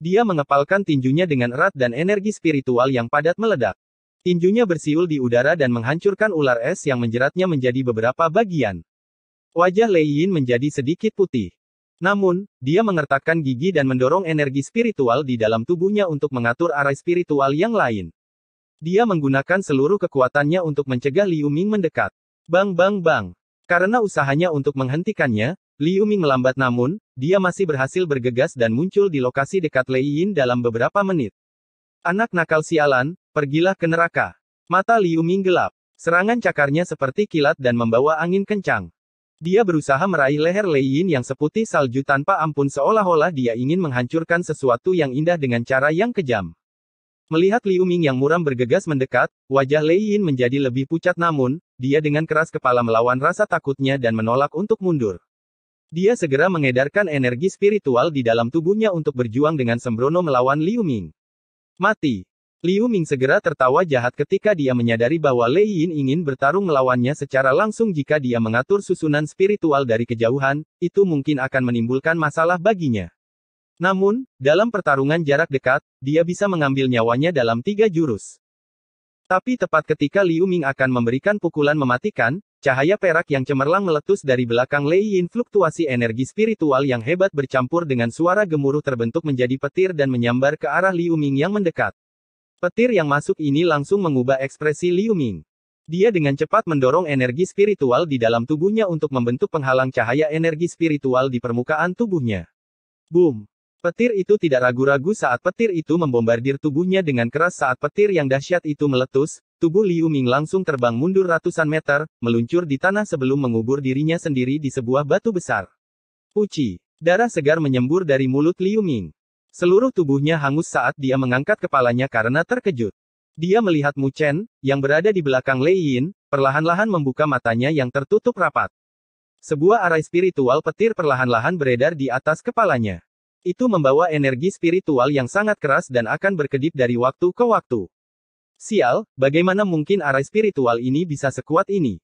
Dia mengepalkan tinjunya dengan erat dan energi spiritual yang padat meledak. Tinjunya bersiul di udara dan menghancurkan ular es yang menjeratnya menjadi beberapa bagian. Wajah Lei Yin menjadi sedikit putih. Namun, dia mengertakkan gigi dan mendorong energi spiritual di dalam tubuhnya untuk mengatur arai spiritual yang lain. Dia menggunakan seluruh kekuatannya untuk mencegah Liu Ming mendekat. Bang bang bang. Karena usahanya untuk menghentikannya, Liu Ming melambat namun, dia masih berhasil bergegas dan muncul di lokasi dekat Lei Yin dalam beberapa menit. Anak nakal sialan, pergilah ke neraka. Mata Liu Ming gelap. Serangan cakarnya seperti kilat dan membawa angin kencang. Dia berusaha meraih leher Lei Yin yang seputih salju tanpa ampun seolah-olah dia ingin menghancurkan sesuatu yang indah dengan cara yang kejam. Melihat Liu Ming yang muram bergegas mendekat, wajah Lei Yin menjadi lebih pucat namun, dia dengan keras kepala melawan rasa takutnya dan menolak untuk mundur. Dia segera mengedarkan energi spiritual di dalam tubuhnya untuk berjuang dengan sembrono melawan Liu Ming. Mati. Liu Ming segera tertawa jahat ketika dia menyadari bahwa Lei Yin ingin bertarung melawannya secara langsung jika dia mengatur susunan spiritual dari kejauhan, itu mungkin akan menimbulkan masalah baginya. Namun, dalam pertarungan jarak dekat, dia bisa mengambil nyawanya dalam tiga jurus. Tapi tepat ketika Liu Ming akan memberikan pukulan mematikan, cahaya perak yang cemerlang meletus dari belakang Lei Yin fluktuasi energi spiritual yang hebat bercampur dengan suara gemuruh terbentuk menjadi petir dan menyambar ke arah Liu Ming yang mendekat. Petir yang masuk ini langsung mengubah ekspresi Liu Ming. Dia dengan cepat mendorong energi spiritual di dalam tubuhnya untuk membentuk penghalang cahaya energi spiritual di permukaan tubuhnya. Boom! Petir itu tidak ragu-ragu saat petir itu membombardir tubuhnya dengan keras saat petir yang dahsyat itu meletus, tubuh Liu Ming langsung terbang mundur ratusan meter, meluncur di tanah sebelum mengubur dirinya sendiri di sebuah batu besar. Puci, darah segar menyembur dari mulut Liu Ming. Seluruh tubuhnya hangus saat dia mengangkat kepalanya karena terkejut. Dia melihat Mu Chen, yang berada di belakang Lei Yin, perlahan-lahan membuka matanya yang tertutup rapat. Sebuah arai spiritual petir perlahan-lahan beredar di atas kepalanya. Itu membawa energi spiritual yang sangat keras dan akan berkedip dari waktu ke waktu. Sial, bagaimana mungkin arah spiritual ini bisa sekuat ini?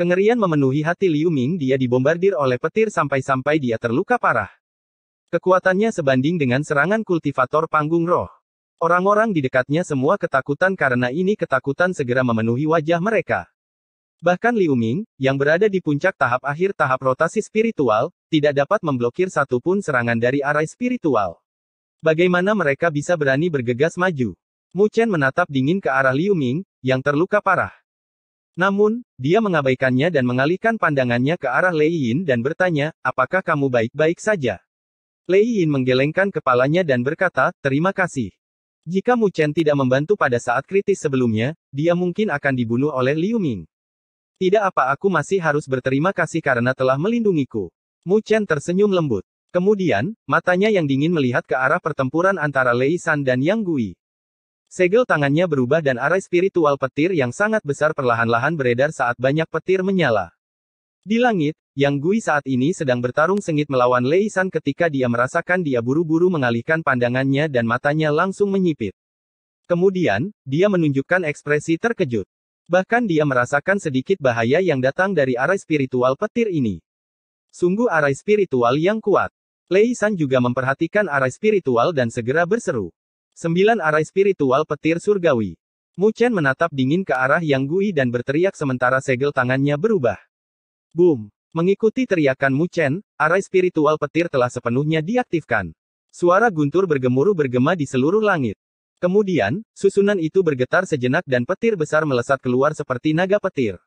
Kengerian memenuhi hati Liu Ming dia dibombardir oleh petir sampai-sampai dia terluka parah. Kekuatannya sebanding dengan serangan kultivator panggung roh. Orang-orang di dekatnya semua ketakutan karena ini ketakutan segera memenuhi wajah mereka. Bahkan Liu Ming, yang berada di puncak tahap akhir tahap rotasi spiritual, tidak dapat memblokir satu pun serangan dari arah spiritual. Bagaimana mereka bisa berani bergegas maju? Mu Chen menatap dingin ke arah Liu Ming, yang terluka parah. Namun, dia mengabaikannya dan mengalihkan pandangannya ke arah Lei Yin dan bertanya, apakah kamu baik-baik saja? Lei Yin menggelengkan kepalanya dan berkata, terima kasih. Jika Mu Chen tidak membantu pada saat kritis sebelumnya, dia mungkin akan dibunuh oleh Liu Ming. Tidak apa aku masih harus berterima kasih karena telah melindungiku. Mu Chen tersenyum lembut. Kemudian, matanya yang dingin melihat ke arah pertempuran antara Lei San dan Yang Gui. Segel tangannya berubah dan arai spiritual petir yang sangat besar perlahan-lahan beredar saat banyak petir menyala. Di langit, Yang Gui saat ini sedang bertarung sengit melawan Lei San ketika dia merasakan dia buru-buru mengalihkan pandangannya dan matanya langsung menyipit. Kemudian, dia menunjukkan ekspresi terkejut. Bahkan dia merasakan sedikit bahaya yang datang dari arai spiritual petir ini. Sungguh arai spiritual yang kuat. Lei San juga memperhatikan arai spiritual dan segera berseru. Sembilan arai spiritual petir surgawi. Mu Chen menatap dingin ke arah Yang Gui dan berteriak sementara segel tangannya berubah. Boom! Mengikuti teriakan Mu Chen, arai spiritual petir telah sepenuhnya diaktifkan. Suara guntur bergemuruh bergema di seluruh langit. Kemudian, susunan itu bergetar sejenak dan petir besar melesat keluar seperti naga petir.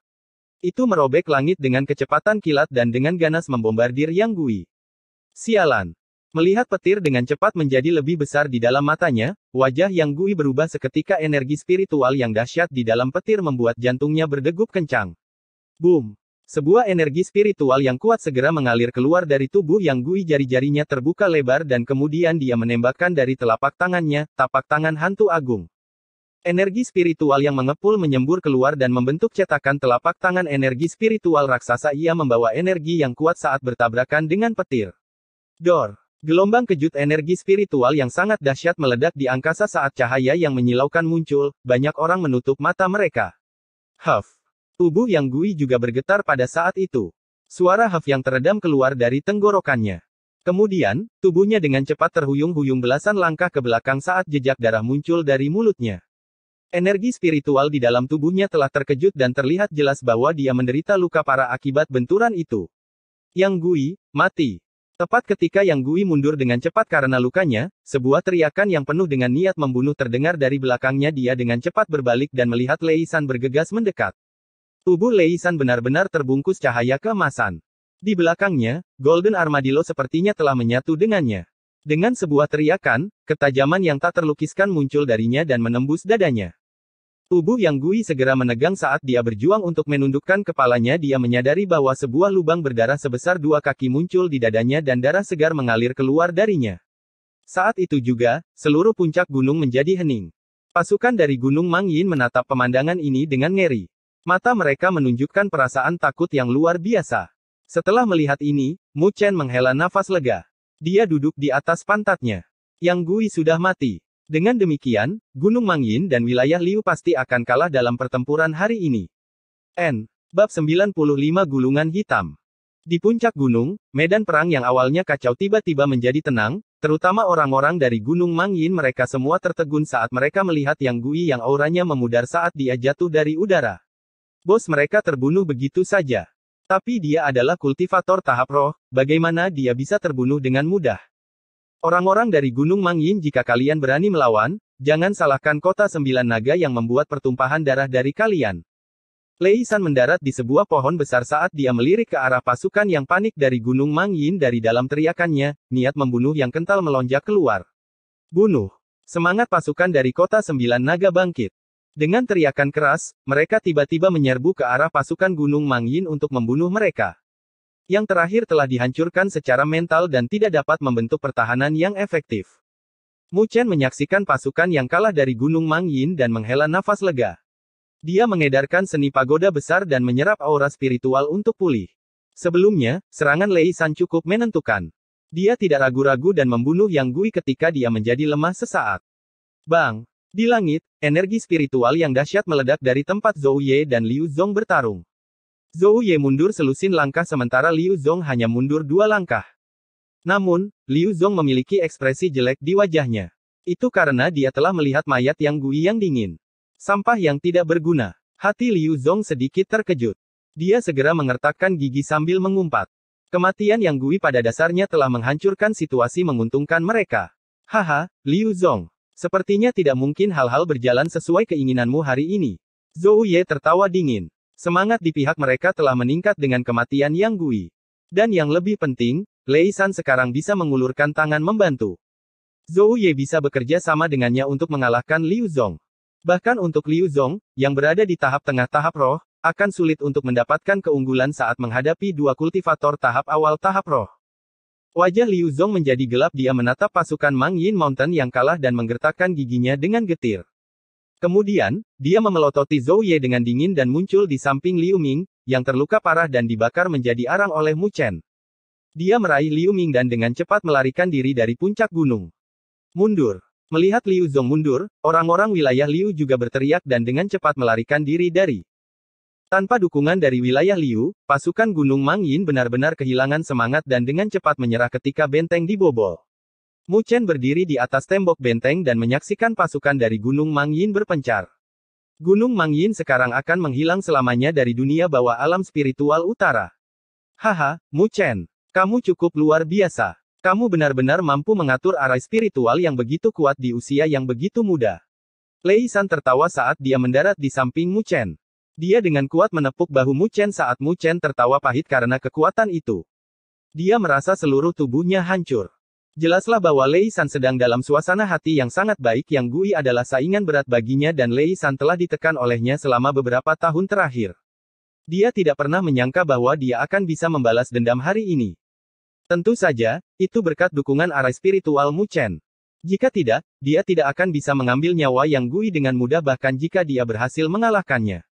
Itu merobek langit dengan kecepatan kilat dan dengan ganas membombardir Yang Gui. Sialan. Melihat petir dengan cepat menjadi lebih besar di dalam matanya, wajah Yang Gui berubah seketika energi spiritual yang dahsyat di dalam petir membuat jantungnya berdegup kencang. Boom. Sebuah energi spiritual yang kuat segera mengalir keluar dari tubuh Yang Gui jari-jarinya terbuka lebar dan kemudian dia menembakkan dari telapak tangannya, tapak tangan hantu agung. Energi spiritual yang mengepul menyembur keluar dan membentuk cetakan telapak tangan energi spiritual raksasa ia membawa energi yang kuat saat bertabrakan dengan petir. Dor. Gelombang kejut energi spiritual yang sangat dahsyat meledak di angkasa saat cahaya yang menyilaukan muncul, banyak orang menutup mata mereka. Huff. Tubuh yang Gui juga bergetar pada saat itu. Suara Huff yang teredam keluar dari tenggorokannya. Kemudian, tubuhnya dengan cepat terhuyung-huyung belasan langkah ke belakang saat jejak darah muncul dari mulutnya. Energi spiritual di dalam tubuhnya telah terkejut dan terlihat jelas bahwa dia menderita luka parah akibat benturan itu. Yang Gui, mati. Tepat ketika Yang Gui mundur dengan cepat karena lukanya, sebuah teriakan yang penuh dengan niat membunuh terdengar dari belakangnya dia dengan cepat berbalik dan melihat Lei San bergegas mendekat. Tubuh Lei San benar-benar terbungkus cahaya keemasan. Di belakangnya, Golden Armadillo sepertinya telah menyatu dengannya. Dengan sebuah teriakan, ketajaman yang tak terlukiskan muncul darinya dan menembus dadanya. Tubuh yang Gui segera menegang saat dia berjuang untuk menundukkan kepalanya dia menyadari bahwa sebuah lubang berdarah sebesar dua kaki muncul di dadanya dan darah segar mengalir keluar darinya. Saat itu juga, seluruh puncak gunung menjadi hening. Pasukan dari Gunung Mang Yin menatap pemandangan ini dengan ngeri. Mata mereka menunjukkan perasaan takut yang luar biasa. Setelah melihat ini, Mu Chen menghela nafas lega. Dia duduk di atas pantatnya. Yang Gui sudah mati. Dengan demikian, Gunung Mangyin dan wilayah Liu pasti akan kalah dalam pertempuran hari ini. N. Bab 95 Gulungan Hitam di puncak gunung, medan perang yang awalnya kacau tiba-tiba menjadi tenang, terutama orang-orang dari Gunung Mangyin mereka semua tertegun saat mereka melihat Yang Gui yang auranya memudar saat dia jatuh dari udara. Bos mereka terbunuh begitu saja. Tapi dia adalah kultivator tahap roh, bagaimana dia bisa terbunuh dengan mudah? Orang-orang dari Gunung Mangyin jika kalian berani melawan, jangan salahkan kota sembilan naga yang membuat pertumpahan darah dari kalian. Lei San mendarat di sebuah pohon besar saat dia melirik ke arah pasukan yang panik dari Gunung Mangyin dari dalam teriakannya, niat membunuh yang kental melonjak keluar. Bunuh! Semangat pasukan dari kota sembilan naga bangkit. Dengan teriakan keras, mereka tiba-tiba menyerbu ke arah pasukan Gunung Mangyin untuk membunuh mereka yang terakhir telah dihancurkan secara mental dan tidak dapat membentuk pertahanan yang efektif. Mu Chen menyaksikan pasukan yang kalah dari Gunung Mang Yin dan menghela nafas lega. Dia mengedarkan seni pagoda besar dan menyerap aura spiritual untuk pulih. Sebelumnya, serangan Lei San cukup menentukan. Dia tidak ragu-ragu dan membunuh Yang Gui ketika dia menjadi lemah sesaat. Bang! Di langit, energi spiritual yang dahsyat meledak dari tempat Zhou Ye dan Liu Zhong bertarung. Zhou Ye mundur selusin langkah sementara Liu Zong hanya mundur dua langkah. Namun, Liu Zong memiliki ekspresi jelek di wajahnya. Itu karena dia telah melihat mayat yang gui yang dingin. Sampah yang tidak berguna. Hati Liu Zong sedikit terkejut. Dia segera mengertakkan gigi sambil mengumpat. Kematian yang gui pada dasarnya telah menghancurkan situasi menguntungkan mereka. Haha, Liu Zong. Sepertinya tidak mungkin hal-hal berjalan sesuai keinginanmu hari ini. Zhou Ye tertawa dingin. Semangat di pihak mereka telah meningkat dengan kematian Yang Gui. Dan yang lebih penting, Lei San sekarang bisa mengulurkan tangan membantu. Zhou Ye bisa bekerja sama dengannya untuk mengalahkan Liu Zhong. Bahkan untuk Liu Zhong, yang berada di tahap tengah-tahap roh, akan sulit untuk mendapatkan keunggulan saat menghadapi dua kultivator tahap awal tahap roh. Wajah Liu Zhong menjadi gelap dia menatap pasukan Mang Yin Mountain yang kalah dan menggertakkan giginya dengan getir. Kemudian, dia memelototi Zhou Ye dengan dingin dan muncul di samping Liu Ming, yang terluka parah dan dibakar menjadi arang oleh Mu Chen. Dia meraih Liu Ming dan dengan cepat melarikan diri dari puncak gunung. Mundur. Melihat Liu Zong mundur, orang-orang wilayah Liu juga berteriak dan dengan cepat melarikan diri dari. Tanpa dukungan dari wilayah Liu, pasukan Gunung Mang Yin benar-benar kehilangan semangat dan dengan cepat menyerah ketika benteng dibobol. Mu Chen berdiri di atas tembok benteng dan menyaksikan pasukan dari Gunung Mang Yin berpencar. Gunung Mang Yin sekarang akan menghilang selamanya dari dunia bawah alam spiritual utara. Haha, Mu Chen, kamu cukup luar biasa. Kamu benar-benar mampu mengatur arai spiritual yang begitu kuat di usia yang begitu muda. Lei San tertawa saat dia mendarat di samping Mu Chen. Dia dengan kuat menepuk bahu Mu Chen saat Mu Chen tertawa pahit karena kekuatan itu. Dia merasa seluruh tubuhnya hancur. Jelaslah bahwa Lei San sedang dalam suasana hati yang sangat baik yang Gui adalah saingan berat baginya dan Lei San telah ditekan olehnya selama beberapa tahun terakhir. Dia tidak pernah menyangka bahwa dia akan bisa membalas dendam hari ini. Tentu saja, itu berkat dukungan arah spiritual Mu Chen. Jika tidak, dia tidak akan bisa mengambil nyawa yang Gui dengan mudah bahkan jika dia berhasil mengalahkannya.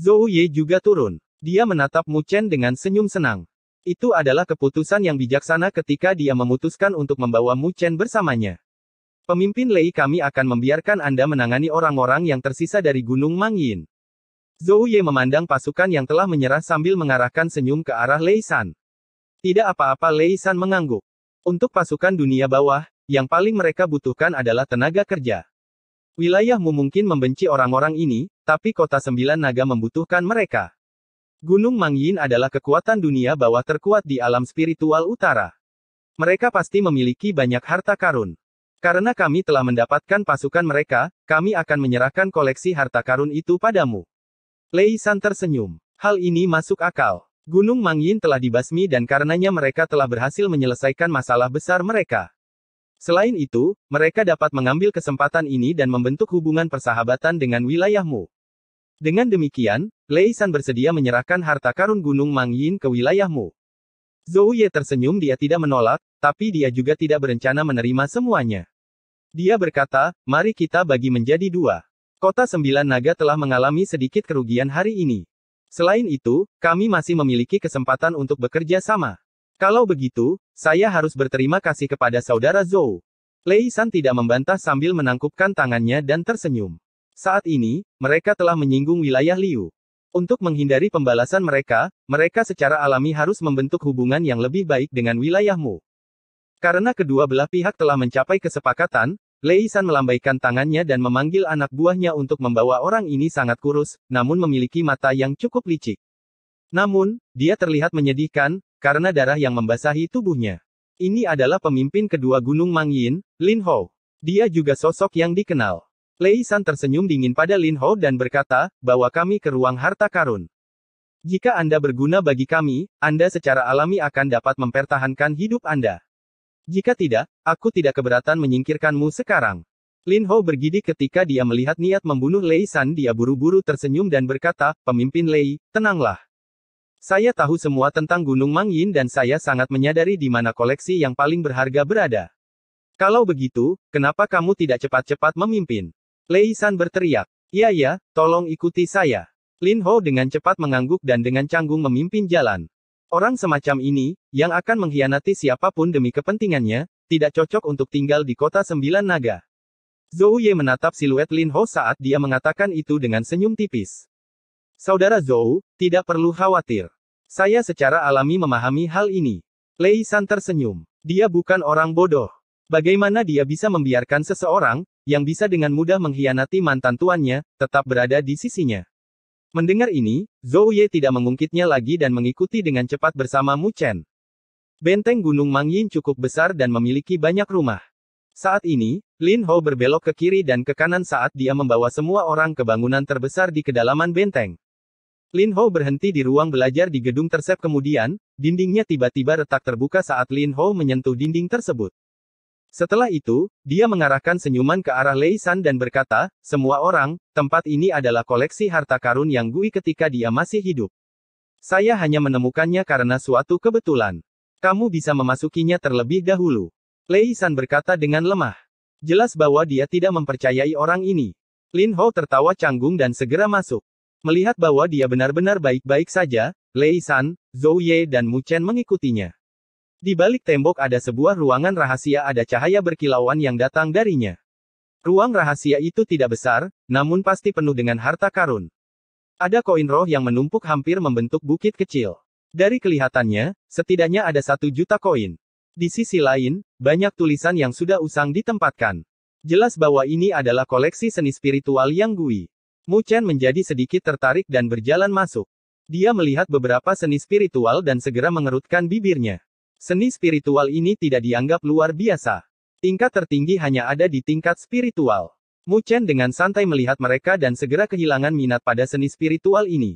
Zhou Ye juga turun. Dia menatap Mu Chen dengan senyum senang. Itu adalah keputusan yang bijaksana ketika dia memutuskan untuk membawa Mu Chen bersamanya. Pemimpin Lei kami akan membiarkan Anda menangani orang-orang yang tersisa dari Gunung Mangyin. Zhou Ye memandang pasukan yang telah menyerah sambil mengarahkan senyum ke arah Lei San. Tidak apa-apa Lei San mengangguk. Untuk pasukan dunia bawah, yang paling mereka butuhkan adalah tenaga kerja. Wilayahmu mungkin membenci orang-orang ini, tapi kota sembilan naga membutuhkan mereka. Gunung Mangyin adalah kekuatan dunia bawah terkuat di alam spiritual utara. Mereka pasti memiliki banyak harta karun. Karena kami telah mendapatkan pasukan mereka, kami akan menyerahkan koleksi harta karun itu padamu. Lei San tersenyum. Hal ini masuk akal. Gunung Mangyin telah dibasmi dan karenanya mereka telah berhasil menyelesaikan masalah besar mereka. Selain itu, mereka dapat mengambil kesempatan ini dan membentuk hubungan persahabatan dengan wilayahmu. Dengan demikian, Lei San bersedia menyerahkan harta karun Gunung Mang Yin ke wilayahmu. Zhou Ye tersenyum dia tidak menolak, tapi dia juga tidak berencana menerima semuanya. Dia berkata, mari kita bagi menjadi dua. Kota Sembilan Naga telah mengalami sedikit kerugian hari ini. Selain itu, kami masih memiliki kesempatan untuk bekerja sama. Kalau begitu, saya harus berterima kasih kepada saudara Zhou. Lei San tidak membantah sambil menangkupkan tangannya dan tersenyum. Saat ini, mereka telah menyinggung wilayah Liu. Untuk menghindari pembalasan mereka, mereka secara alami harus membentuk hubungan yang lebih baik dengan wilayahmu. Karena kedua belah pihak telah mencapai kesepakatan, Lei San melambaikan tangannya dan memanggil anak buahnya untuk membawa orang ini sangat kurus, namun memiliki mata yang cukup licik. Namun, dia terlihat menyedihkan, karena darah yang membasahi tubuhnya. Ini adalah pemimpin kedua Gunung Mangyin, Lin Ho. Dia juga sosok yang dikenal. Lei San tersenyum dingin pada Lin Ho dan berkata, bahwa kami ke ruang harta karun. Jika Anda berguna bagi kami, Anda secara alami akan dapat mempertahankan hidup Anda. Jika tidak, aku tidak keberatan menyingkirkanmu sekarang. Lin Ho bergidik ketika dia melihat niat membunuh Lei San dia buru-buru tersenyum dan berkata, pemimpin Lei, tenanglah. Saya tahu semua tentang Gunung Mang Yin dan saya sangat menyadari di mana koleksi yang paling berharga berada. Kalau begitu, kenapa kamu tidak cepat-cepat memimpin? Lei San berteriak. Iya ya, tolong ikuti saya. Lin Ho dengan cepat mengangguk dan dengan canggung memimpin jalan. Orang semacam ini, yang akan mengkhianati siapapun demi kepentingannya, tidak cocok untuk tinggal di kota sembilan naga. Zhou Ye menatap siluet Lin Ho saat dia mengatakan itu dengan senyum tipis. Saudara Zhou, tidak perlu khawatir. Saya secara alami memahami hal ini. Lei San tersenyum. Dia bukan orang bodoh. Bagaimana dia bisa membiarkan seseorang, yang bisa dengan mudah mengkhianati mantan tuannya, tetap berada di sisinya? Mendengar ini, Zhou Ye tidak mengungkitnya lagi dan mengikuti dengan cepat bersama Mu Chen. Benteng Gunung Mangyin cukup besar dan memiliki banyak rumah. Saat ini, Lin Ho berbelok ke kiri dan ke kanan saat dia membawa semua orang ke bangunan terbesar di kedalaman benteng. Lin Ho berhenti di ruang belajar di gedung tersep kemudian, dindingnya tiba-tiba retak terbuka saat Lin Ho menyentuh dinding tersebut. Setelah itu, dia mengarahkan senyuman ke arah Lei San dan berkata, semua orang, tempat ini adalah koleksi harta karun yang Gui ketika dia masih hidup. Saya hanya menemukannya karena suatu kebetulan. Kamu bisa memasukinya terlebih dahulu. Lei San berkata dengan lemah. Jelas bahwa dia tidak mempercayai orang ini. Lin Ho tertawa canggung dan segera masuk. Melihat bahwa dia benar-benar baik-baik saja, Lei San, Zhou Ye dan Mu Chen mengikutinya. Di balik tembok ada sebuah ruangan rahasia ada cahaya berkilauan yang datang darinya. Ruang rahasia itu tidak besar, namun pasti penuh dengan harta karun. Ada koin roh yang menumpuk hampir membentuk bukit kecil. Dari kelihatannya, setidaknya ada satu juta koin. Di sisi lain, banyak tulisan yang sudah usang ditempatkan. Jelas bahwa ini adalah koleksi seni spiritual yang gui. Mu Chen menjadi sedikit tertarik dan berjalan masuk. Dia melihat beberapa seni spiritual dan segera mengerutkan bibirnya. Seni spiritual ini tidak dianggap luar biasa. Tingkat tertinggi hanya ada di tingkat spiritual. Mu Chen dengan santai melihat mereka dan segera kehilangan minat pada seni spiritual ini.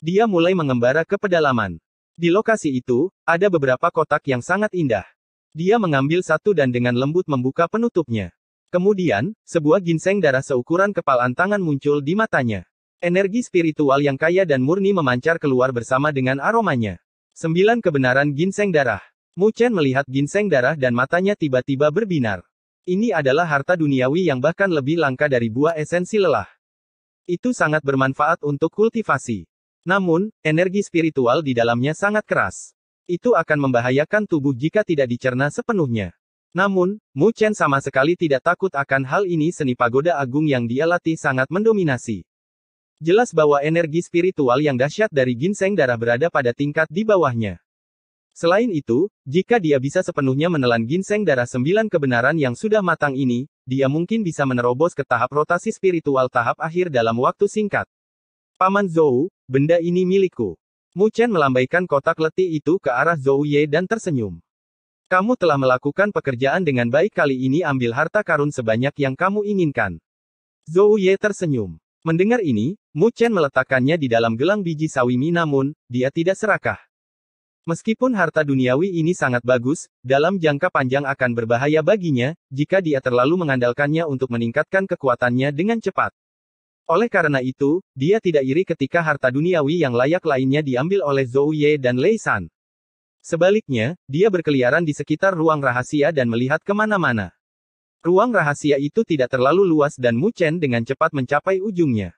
Dia mulai mengembara ke pedalaman. Di lokasi itu, ada beberapa kotak yang sangat indah. Dia mengambil satu dan dengan lembut membuka penutupnya. Kemudian, sebuah ginseng darah seukuran kepalan tangan muncul di matanya. Energi spiritual yang kaya dan murni memancar keluar bersama dengan aromanya. 9 Kebenaran Ginseng Darah Mu Chen melihat ginseng darah dan matanya tiba-tiba berbinar. Ini adalah harta duniawi yang bahkan lebih langka dari buah esensi lelah. Itu sangat bermanfaat untuk kultivasi. Namun, energi spiritual di dalamnya sangat keras. Itu akan membahayakan tubuh jika tidak dicerna sepenuhnya. Namun, Mu Chen sama sekali tidak takut akan hal ini seni pagoda agung yang dia latih sangat mendominasi. Jelas bahwa energi spiritual yang dahsyat dari ginseng darah berada pada tingkat di bawahnya. Selain itu, jika dia bisa sepenuhnya menelan ginseng darah sembilan kebenaran yang sudah matang ini, dia mungkin bisa menerobos ke tahap rotasi spiritual tahap akhir dalam waktu singkat. Paman Zhou, benda ini milikku. Mu Chen melambaikan kotak letih itu ke arah Zhou Ye dan tersenyum. Kamu telah melakukan pekerjaan dengan baik kali ini ambil harta karun sebanyak yang kamu inginkan. Zhou Ye tersenyum. Mendengar ini, Mu Chen meletakkannya di dalam gelang biji sawi mi namun, dia tidak serakah. Meskipun harta duniawi ini sangat bagus, dalam jangka panjang akan berbahaya baginya, jika dia terlalu mengandalkannya untuk meningkatkan kekuatannya dengan cepat. Oleh karena itu, dia tidak iri ketika harta duniawi yang layak lainnya diambil oleh Zhou Ye dan Lei San. Sebaliknya, dia berkeliaran di sekitar ruang rahasia dan melihat kemana-mana. Ruang rahasia itu tidak terlalu luas dan Mu Chen dengan cepat mencapai ujungnya.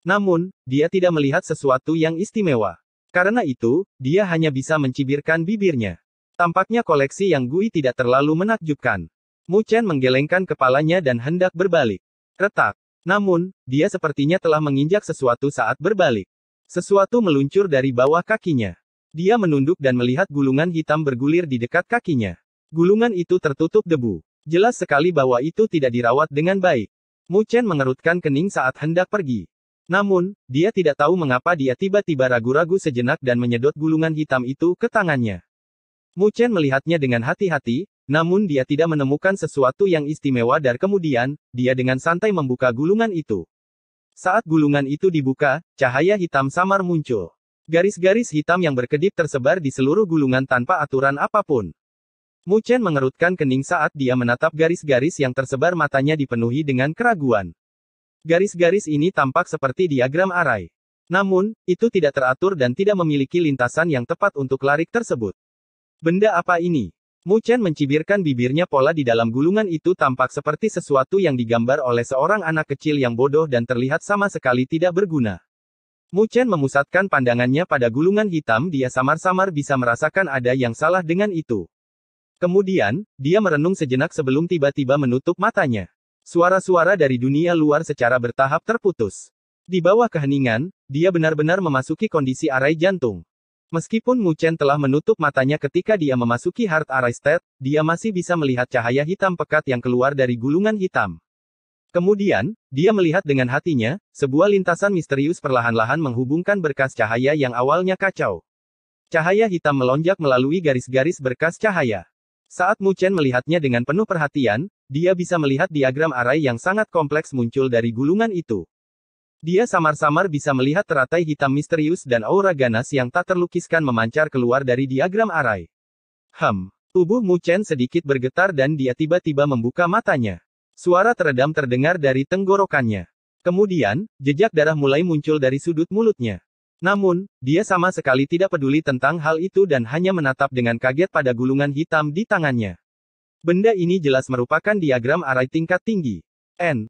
Namun, dia tidak melihat sesuatu yang istimewa. Karena itu, dia hanya bisa mencibirkan bibirnya. Tampaknya koleksi yang Gui tidak terlalu menakjubkan. Mu Chen menggelengkan kepalanya dan hendak berbalik. Retak. Namun, dia sepertinya telah menginjak sesuatu saat berbalik. Sesuatu meluncur dari bawah kakinya. Dia menunduk dan melihat gulungan hitam bergulir di dekat kakinya. Gulungan itu tertutup debu. Jelas sekali bahwa itu tidak dirawat dengan baik. Mu Chen mengerutkan kening saat hendak pergi. Namun, dia tidak tahu mengapa dia tiba-tiba ragu-ragu sejenak dan menyedot gulungan hitam itu ke tangannya. Mu Chen melihatnya dengan hati-hati, namun dia tidak menemukan sesuatu yang istimewa dan kemudian, dia dengan santai membuka gulungan itu. Saat gulungan itu dibuka, cahaya hitam samar muncul. Garis-garis hitam yang berkedip tersebar di seluruh gulungan tanpa aturan apapun. Mu Chen mengerutkan kening saat dia menatap garis-garis yang tersebar matanya dipenuhi dengan keraguan. Garis-garis ini tampak seperti diagram arai. Namun, itu tidak teratur dan tidak memiliki lintasan yang tepat untuk larik tersebut. Benda apa ini? Mu Chen mencibirkan bibirnya pola di dalam gulungan itu tampak seperti sesuatu yang digambar oleh seorang anak kecil yang bodoh dan terlihat sama sekali tidak berguna. Mu Chen memusatkan pandangannya pada gulungan hitam dia samar-samar bisa merasakan ada yang salah dengan itu. Kemudian, dia merenung sejenak sebelum tiba-tiba menutup matanya. Suara-suara dari dunia luar secara bertahap terputus. Di bawah keheningan, dia benar-benar memasuki kondisi arai jantung. Meskipun Mu Chen telah menutup matanya ketika dia memasuki Heart arai State, dia masih bisa melihat cahaya hitam pekat yang keluar dari gulungan hitam. Kemudian, dia melihat dengan hatinya, sebuah lintasan misterius perlahan-lahan menghubungkan berkas cahaya yang awalnya kacau. Cahaya hitam melonjak melalui garis-garis berkas cahaya. Saat Mu Chen melihatnya dengan penuh perhatian, dia bisa melihat diagram arai yang sangat kompleks muncul dari gulungan itu. Dia samar-samar bisa melihat teratai hitam misterius dan aura ganas yang tak terlukiskan memancar keluar dari diagram arai. Hem, tubuh Mu Chen sedikit bergetar dan dia tiba-tiba membuka matanya. Suara teredam terdengar dari tenggorokannya. Kemudian, jejak darah mulai muncul dari sudut mulutnya. Namun, dia sama sekali tidak peduli tentang hal itu dan hanya menatap dengan kaget pada gulungan hitam di tangannya. Benda ini jelas merupakan diagram arai tingkat tinggi. N.